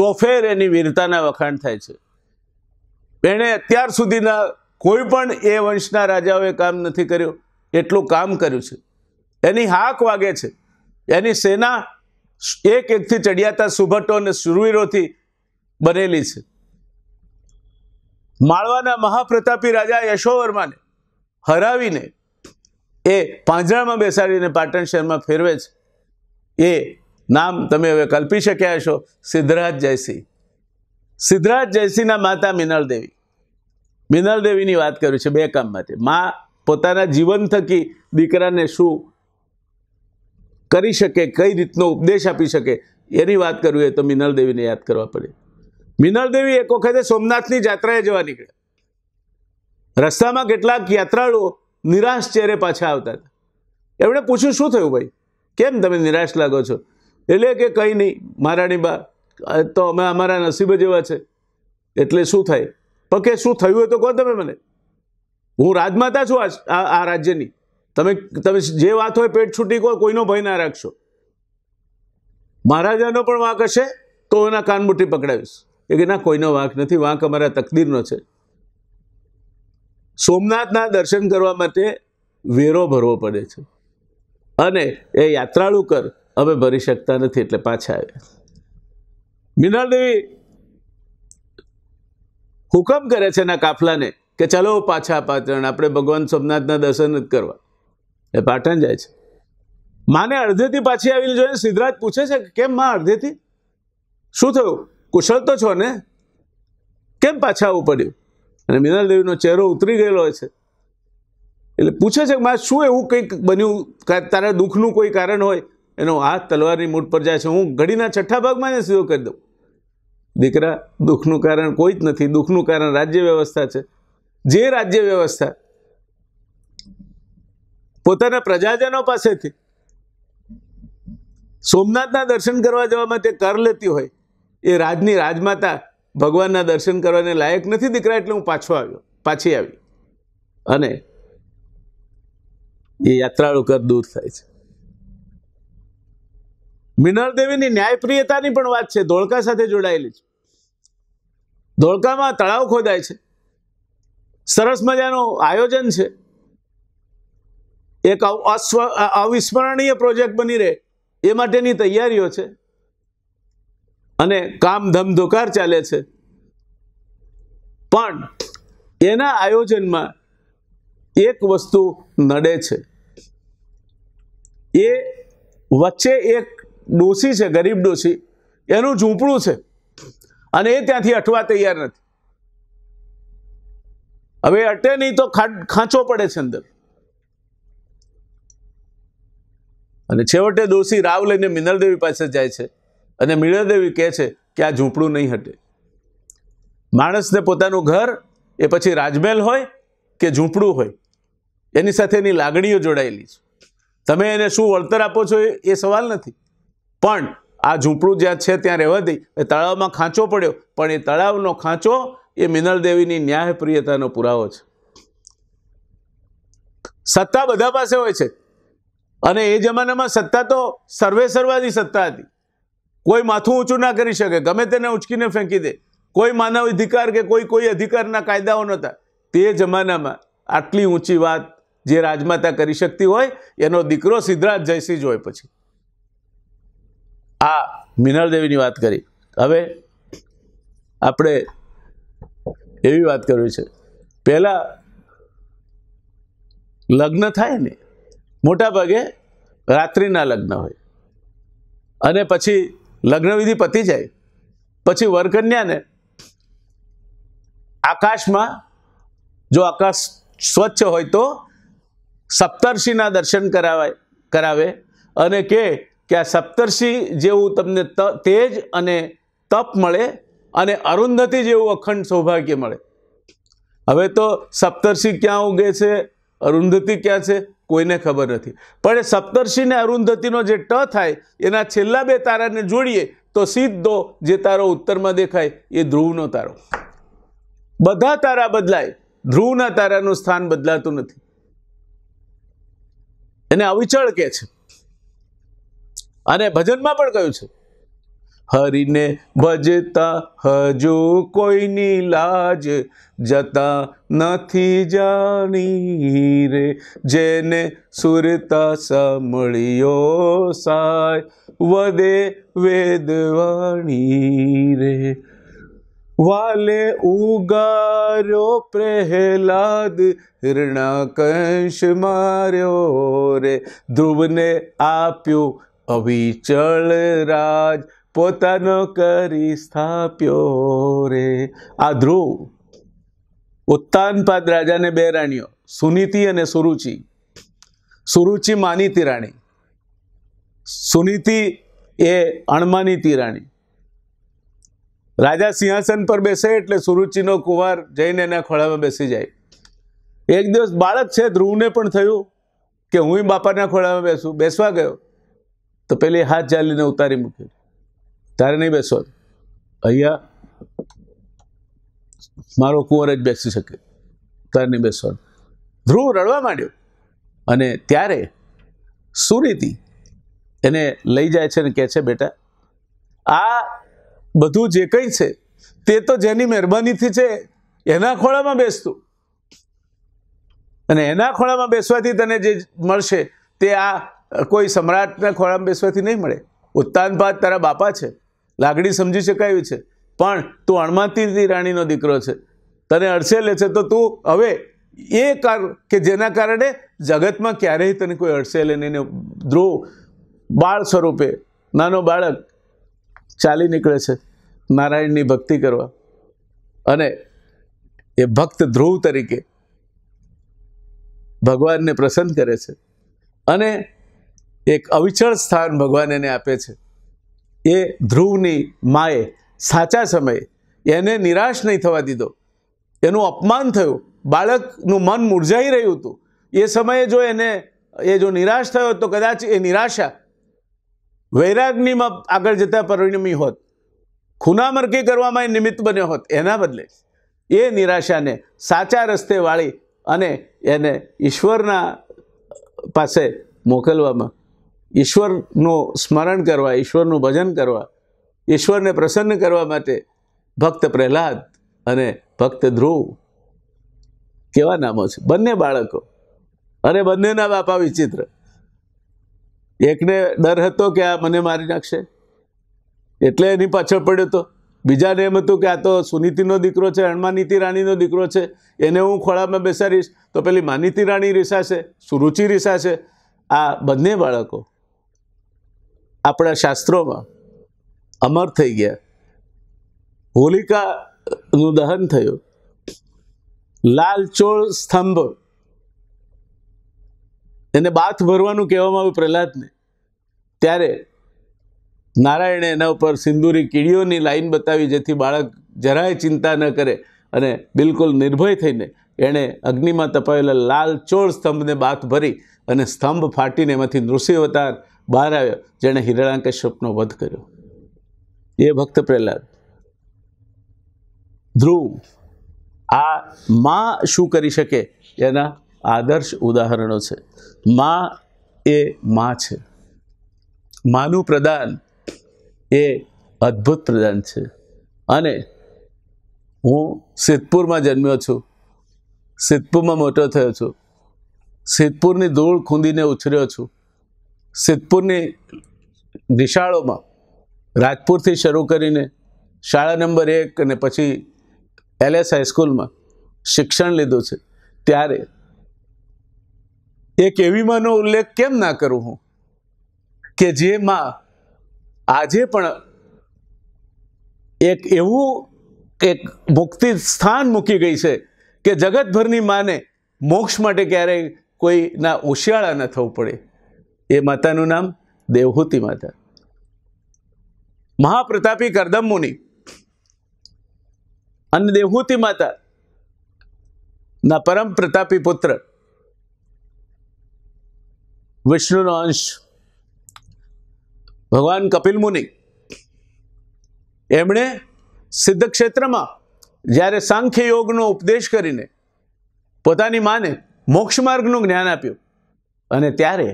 ચોફેર એની વીરતાના વખાણ થાય છે એણે અત્યાર સુધીના કોઈ પણ એ વંશના રાજાઓએ કામ નથી કર્યું એટલું કામ કર્યું છે એની હાક વાગે છે એની સેના એક એકથી ચડિયાતા સુભટો અને સુરવીરોથી બનેલી છે માળવાના મહાપ્રતાપી રાજા યશોવર્માને હરાવીને એ પાંજરામાં બેસાડીને પાટણ શહેરમાં ફેરવે છે એ નામ તમે હવે કલ્પી શક્યા છો સિદ્ધરાજ જયસિંહ સિદ્ધરાજ જયસિંહના માતા મિનલ દેવી મિનલ દેવીની વાત કરું છે બે કામ માટે મા પોતાના જીવન થકી દીકરાને શું કરી શકે કઈ રીતનો ઉપદેશ આપી શકે એની વાત કરવી હોય તો મિનલ દેવીને યાદ કરવા પડે મિનલદેવી એક વખતે સોમનાથની જાત્રાએ જવા નીકળ્યા રસ્તામાં કેટલાક યાત્રાળુઓ નિરાશ ચહેરે પાછા આવતા હતા એમણે પૂછ્યું શું થયું ભાઈ કેમ તમે નિરાશ લાગો છો એટલે કે કંઈ નહીં મહારાણી બા તો અમે અમારા નસીબ જેવા છે એટલે શું થાય પકે શું થયું હોય તો કહો તમે મને હું રાજમાતા છું આ આ રાજ્યની તમે તમે જે વાત હોય પેટ છૂટી કહો કોઈનો ભય ના રાખશો મહારાજાનો પણ વાંક હશે તો એના કાનમુઠ્ઠી પકડાવીશ એ કે ના કોઈનો વાંક નથી વાંક અમારા તકદીરનો છે સોમનાથના દર્શન કરવા માટે વેરો ભરવો પડે છે અને એ યાત્રાળુ કર અમે ભરી શકતા નથી એટલે પાછા આવ્યા મૃણાલદેવી હુકમ કરે છે એના કાફલાને કે ચાલો પાછા પાટણ આપણે ભગવાન સોમનાથના દર્શન જ કરવા એ પાટણ જાય છે માને અડધેથી પાછી આવીને જોઈને સિદ્ધરાજ પૂછે છે કે કેમ માં અડધેથી શું થયું કુશળ તો છો ને કેમ પાછા આવવું પડ્યું અને મૃણાલ દેવીનો ચહેરો ઉતરી ગયેલો હોય છે એટલે પૂછે છે કે માં શું એવું કંઈક બન્યું તારા દુઃખનું કોઈ કારણ હોય એનો હાથ તલવારની મૂઠ પર જાય છે હું ઘડીના છઠ્ઠા ભાગમાં જ સીધો કરી દઉં દીકરા દુઃખનું કારણ કોઈ જ નથી દુઃખનું કારણ રાજ્ય વ્યવસ્થા છે જે રાજ્ય વ્યવસ્થા પોતાના પ્રજાજનો પાસેથી સોમનાથના દર્શન કરવા જવામાં તે કર લેતી હોય એ રાજની રાજમાતા ભગવાનના દર્શન કરવાને લાયક નથી દીકરા એટલે હું પાછો આવ્યો પાછી આવી અને એ યાત્રાળુ કર દૂર થાય છે મૃણાલ દેવીની ન્યાયપ્રિયતાની પણ વાત છે ધોળકા સાથે જોડાયેલી છે ધોળકામાં તળાવ ખોદાય છે સરસ મજાનું આયોજન છે એક અસ્વ અવિસ્મરણીય પ્રોજેક્ટ બની રહે એ માટેની તૈયારીઓ છે અને કામ ધમધોકાર ચાલે છે પણ એના આયોજનમાં એક વસ્તુ નડે છે એ વચ્ચે એક ડોસી છે ગરીબ ડોસી એનું ઝૂંપડું છે અને એ ત્યાંથી અટવા તૈયાર નથી હવે અટે નહીં તો ખાંચો પડે છે અંદર અને છેવટે દોષી રાવ લઈને મિનલદેવી પાસે જાય છે અને મીરાદેવી કહે છે કે આ ઝૂંપડું નહીં હટે માણસને પોતાનું ઘર એ પછી રાજમહેલ હોય કે ઝૂંપડું હોય એની સાથે એની લાગણીઓ જોડાયેલી છે તમે એને શું વળતર આપો છો એ સવાલ નથી પણ આ ઝૂંપડું જ્યાં છે ત્યાં રહેવા દઈ એ તળાવમાં ખાંચો પડ્યો પણ એ તળાવનો ખાંચો એ મિનલદેવીની ન્યાયપ્રિયતાનો પુરાવો છે સત્તા બધા પાસે હોય છે અને એ જમાનામાં સત્તા તો સર્વે સર્વાદી સત્તા હતી કોઈ માથું ઊંચું ના કરી શકે ગમે તેને ઉંચકીને ફેંકી દે કોઈ માનવ અધિકાર કે કોઈ કોઈ અધિકારના કાયદાઓ નહોતા તે જમાનામાં આટલી ઊંચી વાત જે રાજમાતા કરી શકતી હોય એનો દીકરો સિદ્ધરાજ જયસિંહ જ હોય પછી આ મિનળ વાત કરી હવે આપણે એવી વાત કરવી છે પહેલાં લગ્ન થાય ને મોટાભાગે રાત્રિના લગ્ન હોય અને પછી લગ્નવિધિ પતી જાય પછી વરકન્યાને આકાશમાં જો આકાશ સ્વચ્છ હોય તો સપ્તર્ષિના દર્શન કરાવાય કરાવે અને કે કે આ સપ્તર્ષિ જેવું તમને તેજ અને તપ મળે અને અરુંધતી જેવું અખંડ સૌભાગ્ય મળે હવે તો સપ્તર્ષિ ક્યાં ઉગે છે અરુંધતી ક્યાં છે કોઈને ખબર નથી પણ એ સપ્તર્ષિ ને અરુંધતીનો જે ટ થાય એના છેલ્લા બે તારાને જોડીએ તો સીધો જે તારો ઉત્તરમાં દેખાય એ ધ્રુવનો તારો બધા તારા બદલાય ધ્રુવના તારાનું સ્થાન બદલાતું નથી એને અવિચળ કહે છે અને ભજનમાં પણ કહ્યું છે હરિને ભજતા હજુ કોઈની લાજ જતા નથી જાણી રે જેને સુરતા સાંભળ્યો સાય વદે વેદવાણી રે વાલે ઉગાર્યો પ્રહલાદ હૃણાકંશ માર્યો રે ધ્રુવને આપ્યો અવિચળ રાજ પોતાનો કરી સ્થાપ્યો રે આ ધ્રુવ ઉત્તાનપાદ રાજાને બે રાણીઓ સુનીતિ અને સુરુચિ સુરુચિ માનીતી રાણી સુનીતિ એ અણમાનીતી રાણી રાજા સિંહાસન પર બેસે એટલે સુરુચિનો કુંવાર જઈને એના ખોળામાં બેસી જાય એક દિવસ બાળક છે ધ્રુવને પણ થયું કે હું બાપાના ખોળામાં બેસું બેસવા ગયો તો પેલી હાથ ચાલીને ઉતારી મૂકી ત્યારે નહીં બેસવાનું અહીંયા મારો કુંવર જ બેસી શકે ત્યારે નહીં બેસવાનું ધ્રુવ રડવા માંડ્યો અને ત્યારે સુરીતિ એને લઈ જાય છે અને કહે છે બેટા આ બધું જે કંઈ છે તે તો જેની મહેરબાનીથી છે એના ખોળામાં બેસતું અને એના ખોળામાં બેસવાથી તને જે મળશે તે આ કોઈ સમ્રાટના ખોળામાં બેસવાથી નહીં મળે ઉત્તાનપાત તારા બાપા છે લાગણી સમજી શકાય છે પણ તું અણમાતી રાણીનો દીકરો છે તને અડસે લે છે તો તું હવે એ કાર કે જેના કારણે જગતમાં ક્યારેય તને કોઈ અડસે લે નહીં ધ્રુવ બાળ સ્વરૂપે નાનો બાળક ચાલી નીકળે છે નારાયણની ભક્તિ કરવા અને એ ભક્ત ધ્રુવ તરીકે ભગવાનને પ્રસન્ન કરે છે અને એક અવિચળ સ્થાન ભગવાન એને આપે છે એ ધ્રુવની માએ સાચા સમયે એને નિરાશ નહીં થવા દીધો એનું અપમાન થયું બાળકનું મન મૂર્જાઈ રહ્યું હતું એ સમયે જો એને એ જો નિરાશ થયો તો કદાચ એ નિરાશા વૈરાગનીમાં આગળ જતા પરિણમી હોત ખૂનામરકી કરવામાં એ નિમિત્ત બન્યો હોત એના બદલે એ નિરાશાને સાચા રસ્તે વાળી અને એને ઈશ્વરના પાસે મોકલવામાં ઈશ્વરનું સ્મરણ કરવા ઈશ્વરનું ભજન કરવા ઈશ્વરને પ્રસન્ન કરવા માટે ભક્ત પ્રહલાદ અને ભક્ત ધ્રુવ કેવા નામો છે બંને બાળકો અને બંનેના બાપા વિચિત્ર એકને ડર હતો કે આ મને મારી નાખશે એટલે એની પાછળ પડ્યો હતો બીજાને એમ હતું કે આ તો સુનીતિનો દીકરો છે હણમાનીતિ રાણીનો દીકરો છે એને હું ખોળામાં બેસાડીશ તો પેલી માનીતી રાણી રીસાશે સુરુચિ રીસાશે આ બંને બાળકો આપણા શાસ્ત્રોમાં અમર થઈ ગયા હોલિકાનું દહન થયું લાલચોળ સ્તંભ એને બાથ ભરવાનું કહેવામાં આવ્યું પ્રહલાદને ત્યારે નારાયણે એના ઉપર સિંદુરી કીડીઓની લાઈન બતાવી જેથી બાળક જરાય ચિંતા ન કરે અને બિલકુલ નિર્ભય થઈને એણે અગ્નિમાં તપાવેલા લાલચોળ સ્તંભને બાથ ભરી અને સ્તંભ ફાટીને એમાંથી નૃસિંહ અવતાર બહાર આવ્યો જેણે હિરણાંકેશ્યપનો વધ કર્યો એ ભક્ત પ્રહલાદ ધ્રુવ આ માં શું કરી શકે એના આદર્શ ઉદાહરણો છે માં એ માં છે માનું પ્રદાન એ અદ્ભુત પ્રદાન છે અને હું સિદ્ધપુરમાં જન્મ્યો છું સિદ્ધપુરમાં મોટો થયો છું સિદ્ધપુરની ધૂળ ખૂંદીને ઉછર્યો છું સિદ્ધપુરની નિશાળોમાં રાજપુરથી શરૂ કરીને શાળા નંબર એક અને પછી એલએસ હાઈસ્કૂલમાં શિક્ષણ લીધું છે ત્યારે એક એવી માનો ઉલ્લેખ કેમ ના કરું હું કે જે માં આજે પણ એક એવું એક મુક્તિ સ્થાન મૂકી ગઈ છે કે જગતભરની માને મોક્ષ માટે ક્યારેય કોઈના ઉશિયાળા ન થવું પડે એ માતાનું નામ દેવહૂતિ માતા મહાપ્રતાપી કરદમ મુનિ અને દેવહૂતિ માતા ના પરમ પ્રતાપી પુત્ર વિષ્ણુનો અંશ ભગવાન કપિલ મુનિ એમણે સિદ્ધ ક્ષેત્રમાં જ્યારે સાંખ્ય યોગનો ઉપદેશ કરીને પોતાની માને મોક્ષ માર્ગનું જ્ઞાન આપ્યું અને ત્યારે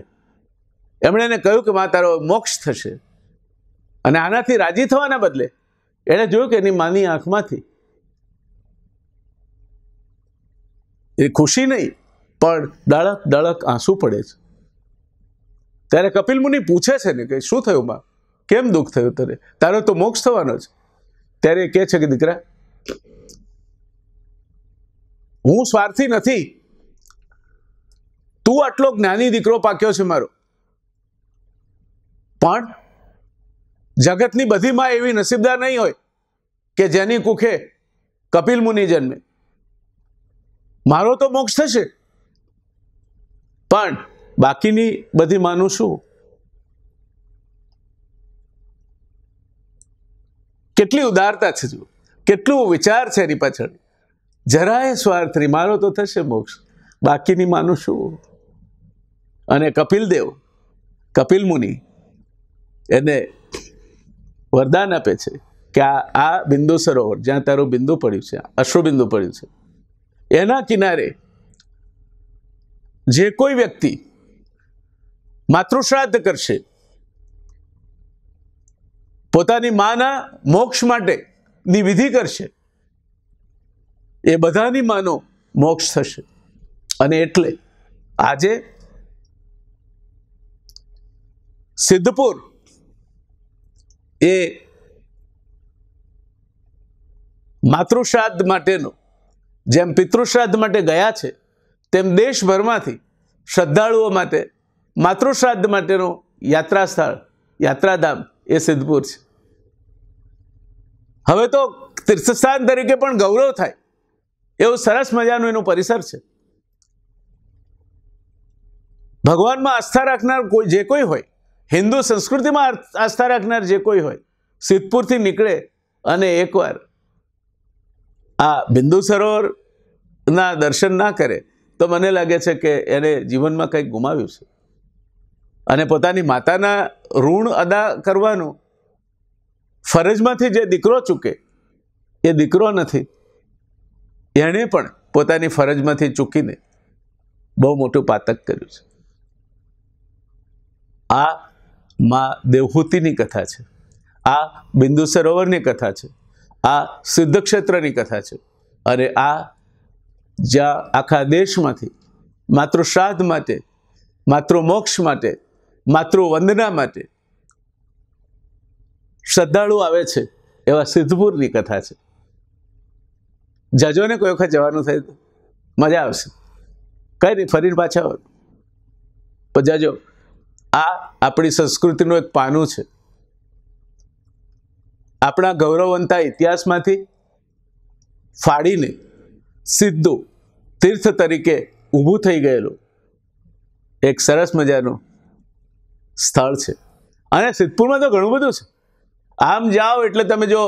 એમણે એને કહ્યું કે મા તારો મોક્ષ થશે અને આનાથી રાજી થવાના બદલે એણે જોયું કે એની માની આંખમાંથી એ ખુશી નહીં પણ દળક દળક આંસુ પડે છે ત્યારે કપિલ મુનિ પૂછે છે ને કે શું થયું માં કેમ દુઃખ થયું તારે તારો તો મોક્ષ થવાનો છે ત્યારે એ કહે છે કે દીકરા હું સ્વાર્થી નથી તું આટલો જ્ઞાની દીકરો પાક્યો છે મારો પણ જગતની બધી માં એવી નસીબદાર નહીં હોય કે જેની કુખે કપિલ મુનિ જન્મે મારો તો મોક્ષ થશે પણ બાકીની બધી માનું શું કેટલી ઉદારતા છે જુઓ કેટલું વિચાર છે એની પાછળ જરાય સ્વાર્થ નહીં મારો તો થશે મોક્ષ બાકીની માનું શું અને કપિલ દેવ કપિલ મુનિ એને વરદાન આપે છે કે આ આ બિંદુ સરોવર જ્યાં તારું બિંદુ પડ્યું છે અશ્રુબિંદુ પડ્યું છે એના કિનારે જે કોઈ વ્યક્તિ માતૃશ્રાદ્ધ કરશે પોતાની માના મોક્ષ માટેની વિધિ કરશે એ બધાની માનો મોક્ષ થશે અને એટલે આજે સિદ્ધપુર એ માતૃશ્રાદ્ધ માટેનો જેમ પિતૃશ્રાદ્ધ માટે ગયા છે તેમ દેશભરમાંથી શ્રદ્ધાળુઓ માટે માતૃશ્રાદ્ધ માટેનું યાત્રા સ્થળ યાત્રાધામ એ સિદ્ધપુર છે હવે તો તીર્થસ્થાન તરીકે પણ ગૌરવ થાય એવું સરસ મજાનું એનું પરિસર છે ભગવાનમાં આસ્થા રાખનાર કોઈ જે કોઈ હોય હિન્દુ સંસ્કૃતિમાં આસ્થા રાખનાર જે કોઈ હોય સિદ્ધપુરથી નીકળે અને એકવાર આ બિંદુ સરોવરના દર્શન ના કરે તો મને લાગે છે કે એને જીવનમાં કંઈક ગુમાવ્યું છે અને પોતાની માતાના ઋણ અદા કરવાનું ફરજમાંથી જે દીકરો ચૂકે એ દીકરો નથી એણે પણ પોતાની ફરજમાંથી ચૂકીને બહુ મોટું પાતક કર્યું છે આ માં દેવહૂતિની કથા છે આ બિંદુ સરોવરની કથા છે આ સિદ્ધ ક્ષેત્રની કથા છે અને આ જ્યાં આખા દેશમાંથી માત્ર શ્રાદ્ધ માટે માત્ર મોક્ષ માટે માત્ર વંદના માટે શ્રદ્ધાળુ આવે છે એવા સિદ્ધપુરની કથા છે જજો ને કોઈ વખત જવાનું થાય તો મજા આવશે કઈ નહીં ફરીને પાછા આવો પણ જજો આ આપણી સંસ્કૃતિનું એક પાનું છે આપણા ગૌરવવંતા ઇતિહાસમાંથી ફાડીને સીધું તીર્થ તરીકે ઊભું થઈ ગયેલું એક સરસ મજાનું સ્થળ છે અને સિદ્ધપુરમાં તો ઘણું બધું છે આમ જાઓ એટલે તમે જો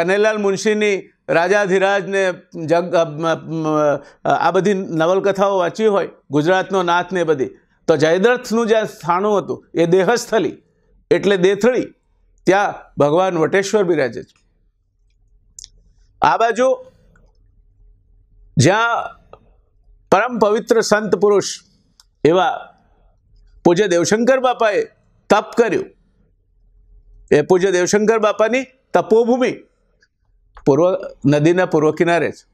કનૈલાલ મુનશીની રાજાધિરાજને જગ આ બધી નવલકથાઓ વાંચી હોય ગુજરાતનો નાથ ને બધી તો જયદ્રથનું જે સ્થાણું હતું એ દેહસ્થલી એટલે દેથળી ત્યાં ભગવાન વટેશ્વર બિરાજે છે આ બાજુ જ્યાં પરમ પવિત્ર સંત પુરુષ એવા પૂજ્ય દેવશંકર બાપાએ તપ કર્યું એ પૂજ્ય દેવશંકર બાપાની તપોભૂમિ પૂર્વ નદીના પૂર્વ કિનારે છે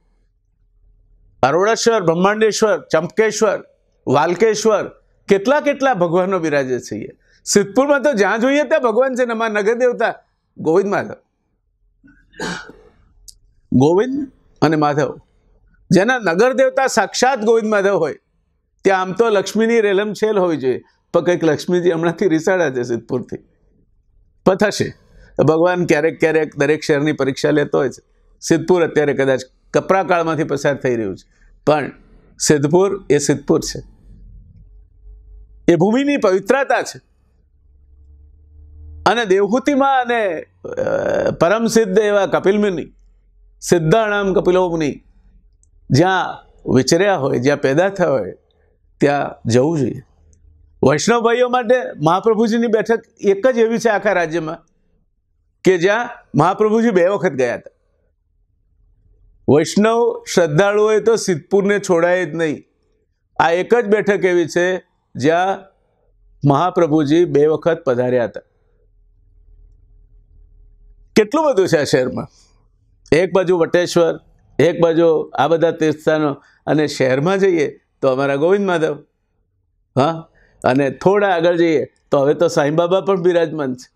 અરોડેશ્વર બ્રહ્માંડેશ્વર ચંપકેશ્વર વાલ્કેશ્વર કેટલા કેટલા ભગવાનો બિરાજે છે સિદ્ધપુરમાં તો જ્યાં જોઈએ ત્યાં ભગવાન છે ને માં નગર દેવતા ગોવિંદ માધવ ગોવિંદ અને માધવ જેના નગર દેવતા સાક્ષાત ગોવિંદ માધવ હોય ત્યાં આમ તો લક્ષ્મીની રેલમ છેલ હોવી જોઈએ પણ કંઈક લક્ષ્મીજી હમણાંથી રિસાડા છે સિદ્ધપુરથી પણ થશે ભગવાન ક્યારેક ક્યારેક દરેક શહેરની પરીક્ષા લેતો હોય છે સિદ્ધપુર અત્યારે કદાચ કપરા કાળમાંથી પસાર થઈ રહ્યું છે પણ સિદ્ધપુર એ સિદ્ધપુર છે એ ભૂમિની પવિત્રતા છે અને દેવહૂતિમાં અને પરમ સિદ્ધ એવા કપિલ મુનિ સિદ્ધાણામ કપિલો મુનિ જ્યાં વિચર્યા હોય જ્યાં પેદા થયા હોય ત્યાં જવું જોઈએ વૈષ્ણવ ભાઈઓ માટે મહાપ્રભુજીની બેઠક એક જ એવી છે આખા રાજ્યમાં કે જ્યાં મહાપ્રભુજી બે વખત ગયા હતા વૈષ્ણવ શ્રદ્ધાળુઓએ તો સિદ્ધપુરને છોડાય જ નહીં આ એક જ બેઠક એવી છે જ્યાં મહાપ્રભુજી બે વખત પધાર્યા હતા કેટલું બધું છે આ શહેરમાં એક બાજુ વટેશ્વર એક બાજુ આ બધા તીર્થસ્થાનો અને શહેરમાં જઈએ તો અમારા ગોવિંદ માધવ હા અને થોડા આગળ જઈએ તો હવે તો સાંઈબાબા પણ બિરાજમાન છે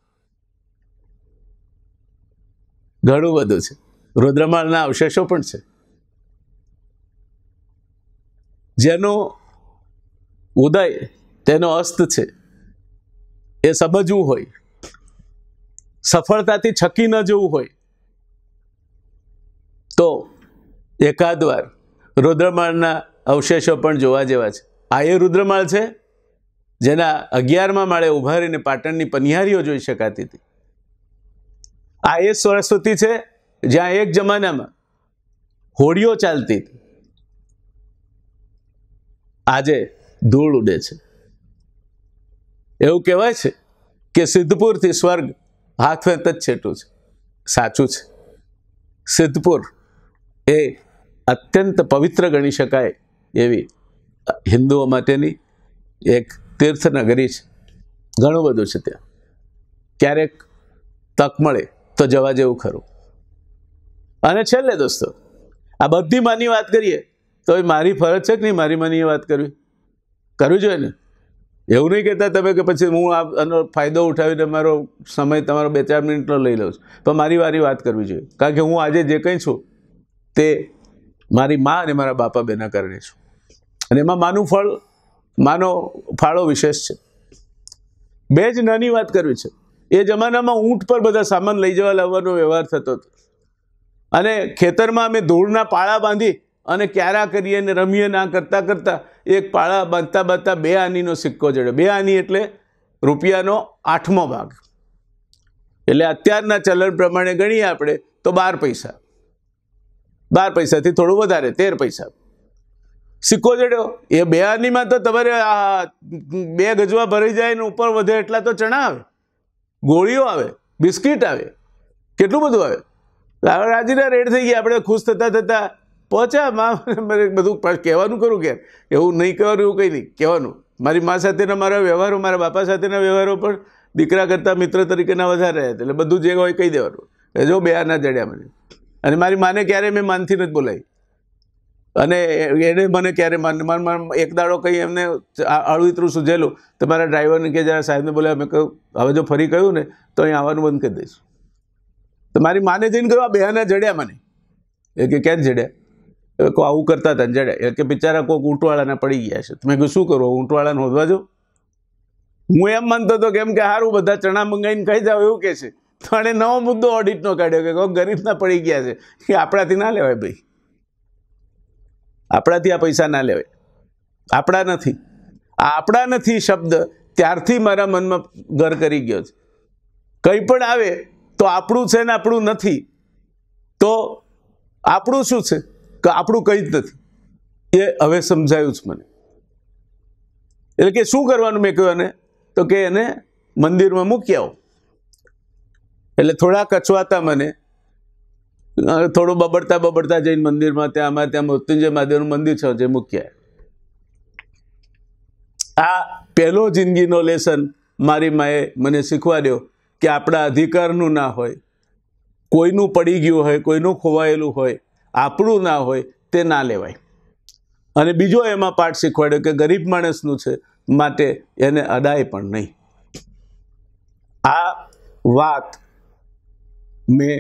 ઘણું બધું છે રુદ્રમાળના અવશેષો પણ છે જેનું ઉદય તેનો અસ્ત છે એ સમજવું હોય સફળતાથી છકી ન જવું હોય તો એકાદ વાર રુદ્રમાળના અવશેષો પણ જોવા જેવા છે આ એ રુદ્રમાળ છે જેના અગિયારમાં માળે ઉભા રહીને પાટણની પનિહારીઓ જોઈ શકાતી હતી આ એ સરસ્વતી છે જ્યાં એક જમાનામાં હોડીઓ ચાલતી હતી આજે ધૂળ ઉડે છે એવું કહેવાય છે કે સિદ્ધપુરથી સ્વર્ગ હાથવેંત જ છેટું છે સાચું છે સિદ્ધપુર એ અત્યંત પવિત્ર ગણી શકાય એવી હિન્દુઓ માટેની એક તીર્થનગરી છે ઘણું બધું છે ત્યાં ક્યારેક તક મળે તો જવા જેવું ખરું અને છેલ્લે દોસ્તો આ બધી માની વાત કરીએ તો એ મારી ફરજ છે કે નહીં મારી માની વાત કરવી કરવી જોઈએ ને એવું નહીં કહેતા તમે કે પછી હું આનો ફાયદો ઉઠાવીને મારો સમય તમારો બે ચાર મિનિટનો લઈ લઉં છું પણ મારી વારી વાત કરવી જોઈએ કારણ કે હું આજે જે કંઈ છું તે મારી મા અને મારા બાપા બેના કારણે છું અને એમાં માનું ફળ માનો ફાળો વિશેષ છે બે જ નાની વાત કરવી છે એ જમાનામાં ઊંટ પર બધા સામાન લઈ જવા લાવવાનો વ્યવહાર થતો હતો અને ખેતરમાં અમે ધૂળના પાળા બાંધી અને ક્યારા કરીએ અને રમીએ ના કરતાં કરતાં એક પાળા બાંધતા બાંધતા બે આનીનો સિક્કો જડ્યો બે આની એટલે રૂપિયાનો આઠમો ભાગ એટલે અત્યારના ચલણ પ્રમાણે ગણીએ આપણે તો બાર પૈસા બાર પૈસાથી થોડું વધારે તેર પૈસા સિક્કો જડ્યો એ બે આનીમાં તો તમારે આ બે ગજવા ભરી જાય ને ઉપર વધે એટલા તો ચણા આવે ગોળીઓ આવે બિસ્કિટ આવે કેટલું બધું આવે રાજીના રેડ થઈ ગયા આપણે ખુશ થતાં થતાં પહોંચ્યા મારે મને બધું કહેવાનું કરું કે એવું નહીં કહેવાનું એવું કંઈ નહીં કહેવાનું મારી મા સાથેના મારા વ્યવહારો મારા બાપા સાથેના વ્યવહારો પણ દીકરા કરતાં મિત્ર તરીકેના વધારે રહ્યા એટલે બધું જે હોય કહી દેવાનું એ જો બે આના જડ્યા મને અને મારી માને ક્યારેય મેં માનથી નથી બોલાવી અને એને મને ક્યારે માન એક દાડો કંઈ એમને અળવિતરું તો મારા ડ્રાઈવરને કે જરા સાહેબને બોલાવ્યા મેં કહ્યું હવે જો ફરી કહ્યું ને તો અહીં આવવાનું બંધ કરી દઈશું તો મારી માને જઈને કહ્યું આ બેહાના જડ્યા મને એ કે કેમ જડ્યા કો આવું કરતા હતા જડે કે બિચારા કોઈક ઊંટવાળાને પડી ગયા છે તમે કહ્યું શું કરો ઊંટવાળાને હોદવા જો હું એમ માનતો હતો કે એમ કે સારું બધા ચણા મંગાવીને કહી જાઓ એવું કહે છે તો આણે નવો મુદ્દો ઓડિટનો કાઢ્યો કે કોઈ ગરીબના પડી ગયા છે કે આપણાથી ના લેવાય ભાઈ આપણાથી આ પૈસા ના લેવાય આપણા નથી આ આપણા નથી શબ્દ ત્યારથી મારા મનમાં ઘર કરી ગયો છે કંઈ પણ આવે તો આપણું છે ને આપણું નથી તો આપણું શું છે આપણું કંઈ જ નથી એ હવે સમજાયું જ મને એટલે કે શું કરવાનું મેં કહ્યું એને તો કે એને મંદિરમાં મૂકી આવો એટલે થોડા કચવાતા મને થોડું બબડતા બબડતા જઈને મંદિરમાં ત્યાં અમારે ત્યાં મૃત્યુંજય મહાદેવનું મંદિર છે જે મૂક્યા આ પહેલો જિંદગીનો લેસન મારી માએ મને શીખવાડ્યો કે આપણા અધિકારનું ના હોય કોઈનું પડી ગયું હોય કોઈનું ખોવાયેલું હોય આપણું ના હોય તે ના લેવાય અને બીજો એમાં પાઠ શીખવાડ્યો કે ગરીબ માણસનું છે માટે એને અડાય પણ નહીં આ વાત મેં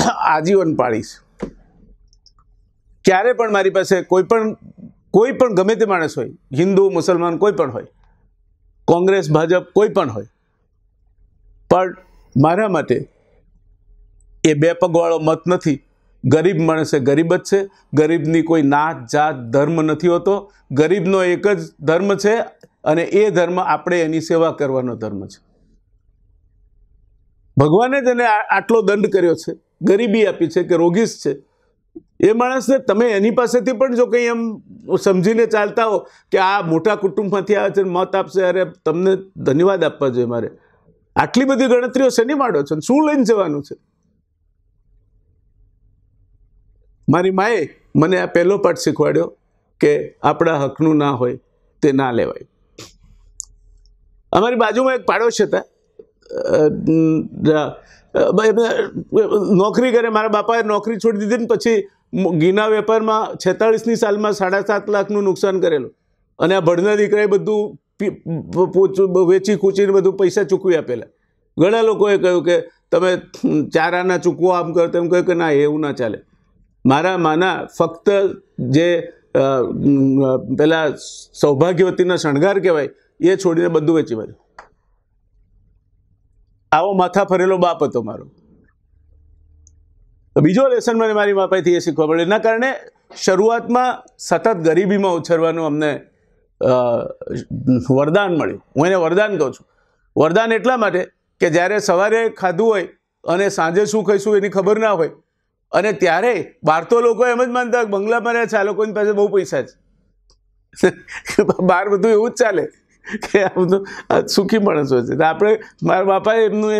આજીવન પાડીશ ક્યારે પણ મારી પાસે કોઈ પણ કોઈ પણ ગમે તે માણસ હોય હિન્દુ મુસલમાન કોઈ પણ હોય કોંગ્રેસ ભાજપ કોઈ પણ હોય પણ મારા માટે એ બે પગવાળો મત નથી ગરીબ માણસ ગરીબ જ છે ગરીબની કોઈ નાત જાત ધર્મ નથી હોતો ગરીબનો એક જ ધર્મ છે અને એ ધર્મ આપણે એની સેવા કરવાનો ધર્મ છે ભગવાને જ એને આટલો દંડ કર્યો છે ગરીબી આપી છે કે રોગીસ છે એ માણસને તમે એની પાસેથી પણ જો કંઈ એમ સમજીને ચાલતા હો કે આ મોટા કુટુંબમાંથી આવે છે મત આપશે અરે તમને ધન્યવાદ આપવા જોઈએ મારે આટલી બધી ગણતરીઓ શેની માંડો છો શું લઈને જવાનું છે મારી માએ મને આ પહેલો પાઠ શીખવાડ્યો કે આપણા હકનું ના હોય તે ના લેવાય અમારી બાજુમાં એક પાડોશ હતા નોકરી કરે મારા બાપાએ નોકરી છોડી દીધી ને પછી ગીના વેપારમાં છેતાળીસની સાલમાં સાડા સાત લાખનું નુકસાન કરેલું અને આ ભડના દીકરાએ બધું વેચી ખૂંચીને બધું પૈસા ચૂકવી આપેલા ઘણા લોકોએ કહ્યું કે તમે ચારાના ચૂકવો આમ કરો તેમ કહ્યું કે ના એવું ના ચાલે મારા માના ફક્ત જે પેલા સૌભાગ્યવતીનો શણગાર કહેવાય એ છોડીને બધું વેચી માર્યું આવો માથા ફરેલો બાપ હતો મારો બીજો લેસન મને મારી માપાઈથી એ શીખવા પડ્યું એના કારણે શરૂઆતમાં સતત ગરીબીમાં ઉછરવાનું અમને વરદાન મળ્યું હું એને વરદાન કહું છું વરદાન એટલા માટે કે જ્યારે સવારે ખાધું હોય અને સાંજે શું ખાઈશું એની ખબર ના હોય અને ત્યારે બાર તો લોકો એમ જ માનતા બંગલામાં રહ્યા છે આ લોકોની પાસે બહુ પૈસા છે બહાર બધું એવું જ ચાલે કે આ બધું સુખી માણસો છે આપણે મારા બાપા એમનું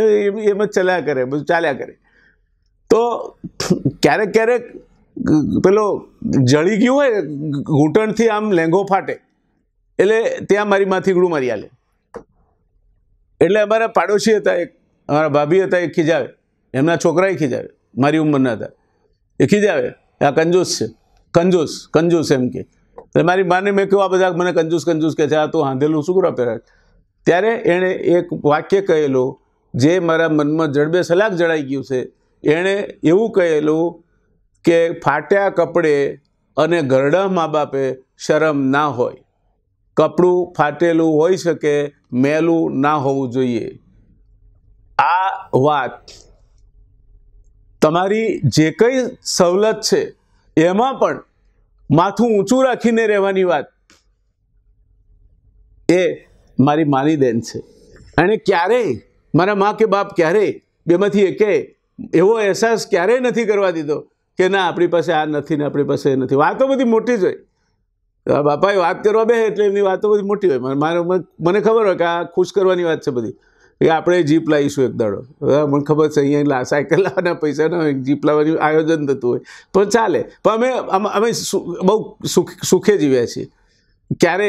એમ જ ચલ્યા કરે બધું ચાલ્યા કરે તો ક્યારેક ક્યારેક પેલો જળી ગયું હોય ઘૂંટણથી આમ લેંગો ફાટે એટલે ત્યાં મારી માથીગડું મારી આલે એટલે અમારા પાડોશી હતા એક અમારા ભાભી હતા એ ખીજાવે એમના છોકરાએ ખીજાવે મારી ઉંમરના હતા એ કીધે આવે આ કંજૂસ છે કંજૂસ કંજૂસ એમ કે મારી માને મેં કહ્યું આ બધા મને કંજૂસ કંજૂસ કહે છે આ તો હાંધેલું શું પહેરા ત્યારે એણે એક વાક્ય કહેલું જે મારા મનમાં જડબે સલાક જડાઈ ગયું છે એણે એવું કહેલું કે ફાટ્યા કપડે અને ગરડા મા બાપે શરમ ના હોય કપડું ફાટેલું હોઈ શકે મેલું ના હોવું જોઈએ આ વાત તમારી જે કંઈ સવલત છે એમાં પણ માથું ઊંચું રાખીને રહેવાની વાત એ મારી માની દેન છે અને ક્યારેય મારા મા કે બાપ ક્યારેય બેમાંથી એકે એવો અહેસાસ ક્યારેય નથી કરવા દીધો કે ના આપણી પાસે આ નથી ને આપણી પાસે એ નથી વાતો બધી મોટી જ હોય બાપાએ વાત કરવા બે એટલે એમની વાતો બધી મોટી હોય મને મને ખબર હોય કે આ ખુશ કરવાની વાત છે બધી એ આપણે જીપ લાવીશું એક દાડો મને ખબર છે અહીંયા સાયકલ લાવવાના પૈસા ન હોય જીપ લાવવાનું આયોજન થતું હોય પણ ચાલે પણ અમે અમે બહુ સુખ સુખે જીવ્યા છીએ ક્યારે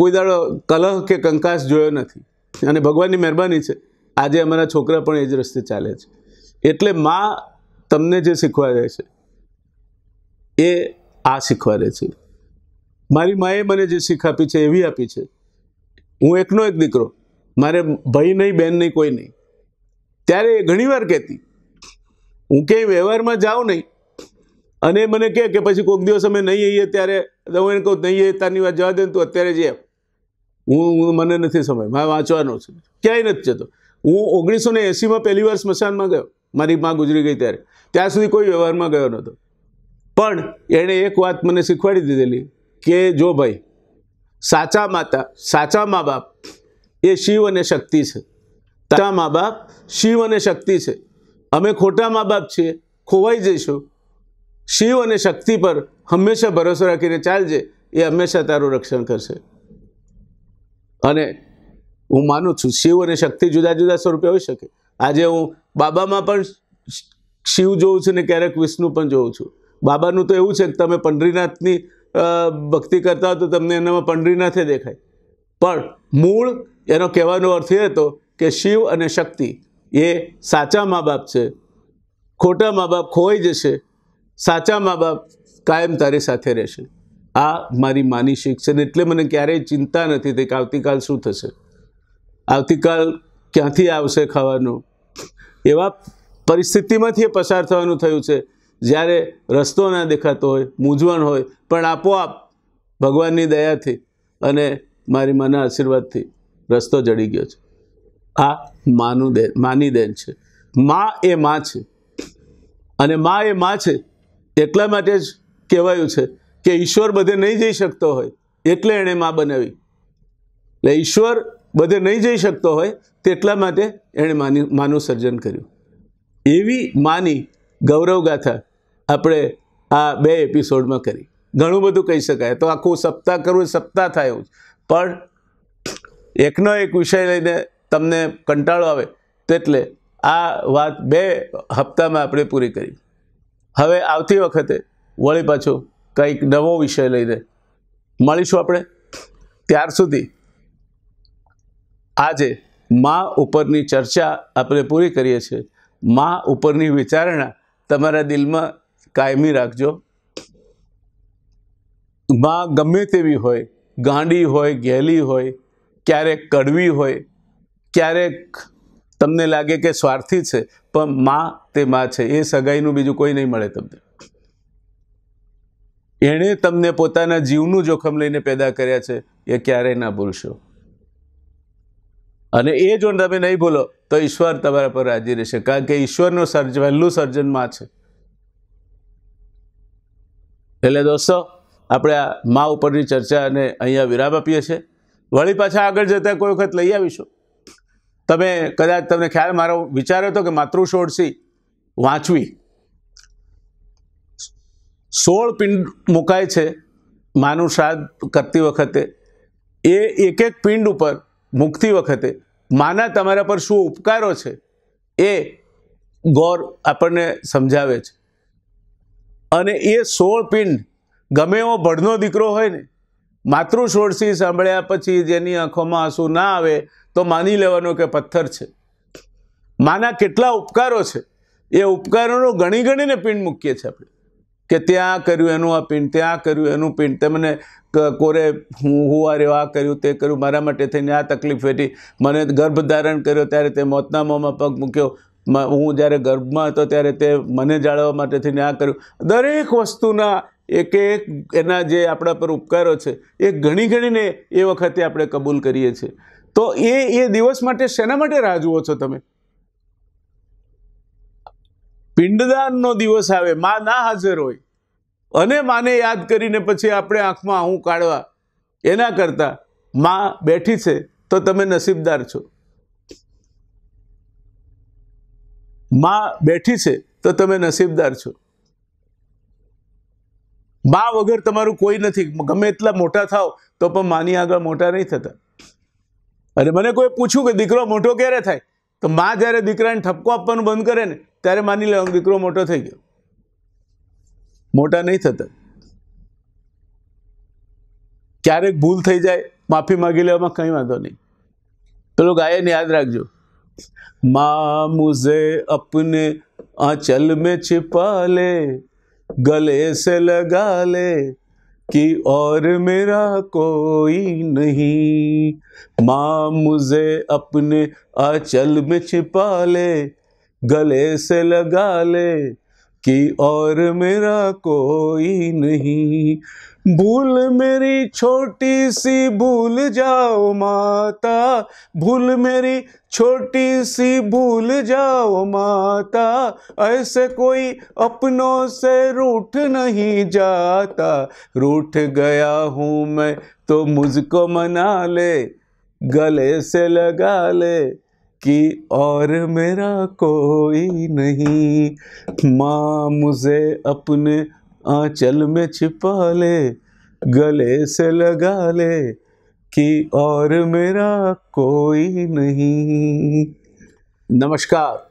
કોઈ દાડો કલહ કે કંકાસ જોયો નથી અને ભગવાનની મહેરબાની છે આજે અમારા છોકરા પણ એ જ રસ્તે ચાલે છે એટલે મા તમને જે શીખવાડે છે એ આ શીખવાડે છે મારી માએ મને જે શીખ આપી છે એવી આપી છે હું એકનો એક દીકરો મારે ભાઈ નહીં બહેન નહીં કોઈ નહીં ત્યારે એ ઘણીવાર કહેતી હું ક્યાંય વ્યવહારમાં જાઉં નહીં અને મને કહે કે પછી કોઈક દિવસ અમે નહીં આવીએ ત્યારે હું એને કહું નહીં આવીએ તારની વાત જવા દે તું અત્યારે જે હું મને નથી સમય મારે વાંચવાનો છે ક્યાંય નથી જતો હું ઓગણીસો ને એંસીમાં પહેલી વાર સ્મશાનમાં ગયો મારી માં ગુજરી ગઈ ત્યારે ત્યાં સુધી કોઈ વ્યવહારમાં ગયો નહોતો પણ એણે એક વાત મને શીખવાડી દીધેલી કે જો ભાઈ સાચા માતા સાચા મા બાપ એ શિવ અને શક્તિ છે તારા મા બાપ શિવ અને શક્તિ છે અમે ખોટા મા બાપ છીએ ખોવાઈ જઈશું શિવ અને શક્તિ પર હંમેશા ભરોસો રાખીને ચાલજે એ હંમેશા તારું રક્ષણ કરશે અને હું માનું છું શિવ અને શક્તિ જુદા જુદા સ્વરૂપે હોઈ શકે આજે હું બાબામાં પણ શિવ જોઉં છું ને ક્યારેક વિષ્ણુ પણ જોઉં છું બાબાનું તો એવું છે કે તમે પંડરીનાથની ભક્તિ કરતા હો તો તમને એનામાં પંડરીનાથે દેખાય પણ મૂળ એનો કહેવાનો અર્થ એ હતો કે શિવ અને શક્તિ એ સાચા મા બાપ છે ખોટા મા બાપ ખોઈ જશે સાચા મા બાપ કાયમ તારી સાથે રહેશે આ મારી માની શીખ છે ને એટલે મને ક્યારેય ચિંતા નથી થઈ કે આવતીકાલ શું થશે આવતીકાલ ક્યાંથી આવશે ખાવાનું એવા પરિસ્થિતિમાંથી પસાર થવાનું થયું છે જ્યારે રસ્તો ના દેખાતો હોય મૂંઝવણ હોય પણ આપોઆપ ભગવાનની દયાથી અને મારી માના આશીર્વાદથી રસ્તો જડી ગયો છે આ માનું દેન માની દેન છે મા એ મા છે અને મા એ મા છે એટલા માટે જ કહેવાયું છે કે ઈશ્વર બધે નહીં જઈ શકતો હોય એટલે એણે મા બનાવી એટલે ઈશ્વર બધે નહીં જઈ શકતો હોય તેટલા માટે એણે માની માનું સર્જન કર્યું એવી માની ગૌરવગાથા આપણે આ બે એપિસોડમાં કરી ઘણું બધું કહી શકાય તો આખું સપ્તાહ કરવું સપ્તાહ થાય એવું પણ એકનો એક વિષય લઈને તમને કંટાળો આવે તેટલે આ વાત બે હપ્તામાં આપણે પૂરી કરી હવે આવતી વખતે વળી પાછો કંઈક નવો વિષય લઈને મળીશું આપણે ત્યાર સુધી આજે મા ઉપરની ચર્ચા આપણે પૂરી કરીએ છીએ મા ઉપરની વિચારણા તમારા દિલમાં કાયમી રાખજો મા ગમે તેવી હોય ગાંડી હોય ગેલી હોય ક્યારેક કડવી હોય ક્યારેક તમને લાગે કે સ્વાર્થી છે પણ માં તે માં છે એ સગાઈનું બીજું કોઈ નહીં મળે તમને એણે તમને પોતાના જીવનું જોખમ લઈને પેદા કર્યા છે એ ક્યારેય ના ભૂલશો અને એ જો તમે નહીં ભૂલો તો ઈશ્વર તમારા પર રાજી રહેશે કારણ કે ઈશ્વરનું સર્જ વહેલું સર્જન માં છે એટલે દોસ્તો આપણે આ મા ઉપરની ચર્ચાને અહીંયા વિરામ આપીએ છીએ વળી પાછા આગળ જતા કોઈ વખત લઈ આવીશું તમે કદાચ તમને ખ્યાલ મારો વિચાર હતો કે માતૃષોડસી વાંચવી સોળ પિંડ મુકાય છે માનું શ્રાદ્ધ કરતી વખતે એ એક એક પિંડ ઉપર મૂકતી વખતે માના તમારા પર શું ઉપકારો છે એ ગોર આપણને સમજાવે છે અને એ સોળ પિંડ ગમે એવો ભડનો દીકરો હોય ને માતૃસોળસી સાંભળ્યા પછી જેની આંખોમાં આંસુ ના આવે તો માની લેવાનો કે પથ્થર છે માના કેટલા ઉપકારો છે એ ઉપકારોનું ગણી ગણીને પિંડ મૂકીએ છીએ આપણે કે ત્યાં કર્યું એનું આ પિંડ ત્યાં કર્યું એનું પિંડ તેમને કોરે હું હું આ કર્યું તે કર્યું મારા માટે થઈને આ તકલીફ વેઠી મને ગર્ભધારણ કર્યો ત્યારે તે મોતના મોંમાં પગ મૂક્યો હું જ્યારે ગર્ભમાં હતો ત્યારે તે મને જાળવવા માટે થઈને આ કર્યું દરેક વસ્તુના એક એક એના જે આપણા પર ઉપકારો છે એ ઘણી ઘણીને એ વખતે આપણે કબૂલ કરીએ છીએ તો એ એ દિવસ માટે શેના માટે રાહ જુઓ છો તમે પિંડદાનનો દિવસ આવે માં ના હાજર હોય અને માને યાદ કરીને પછી આપણે આંખમાં આવું કાઢવા એના કરતાં માં બેઠી છે તો તમે નસીબદાર છો માં બેઠી છે તો તમે નસીબદાર છો બા વગર તમારું કોઈ નથી ગમે એટલા મોટા થાવ તો પણ માની આગળ મોટા નહીં થતા અને મને કોઈ પૂછ્યું કે દીકરો મોટો ક્યારે થાય તો મા જ્યારે દીકરાને ઠપકો આપવાનું બંધ કરે ને ત્યારે માની લેવાનું દીકરો મોટો થઈ ગયો મોટા નહીં થતા ક્યારેક ભૂલ થઈ જાય માફી માગી લેવામાં કંઈ વાંધો નહીં પેલો ગાયન યાદ રાખજો મા મુઝે અપને આંચલ મેં છિપા લે गले से लगा ले कि और मेरा कोई नहीं माँ मुझे अपने आंचल में छिपा ले गले से लगा ले कि और मेरा कोई नहीं भूल मेरी छोटी सी भूल जाओ माता भूल मेरी छोटी सी भूल जाओ माता ऐसे कोई अपनों से रूठ नहीं जाता रूठ गया हूँ मैं तो मुझको मना ले गले से लगा ले कि और मेरा कोई नहीं माँ मुझे अपने आंचल में छिपा ले गले से लगा ले कि और मेरा कोई नहीं नमस्कार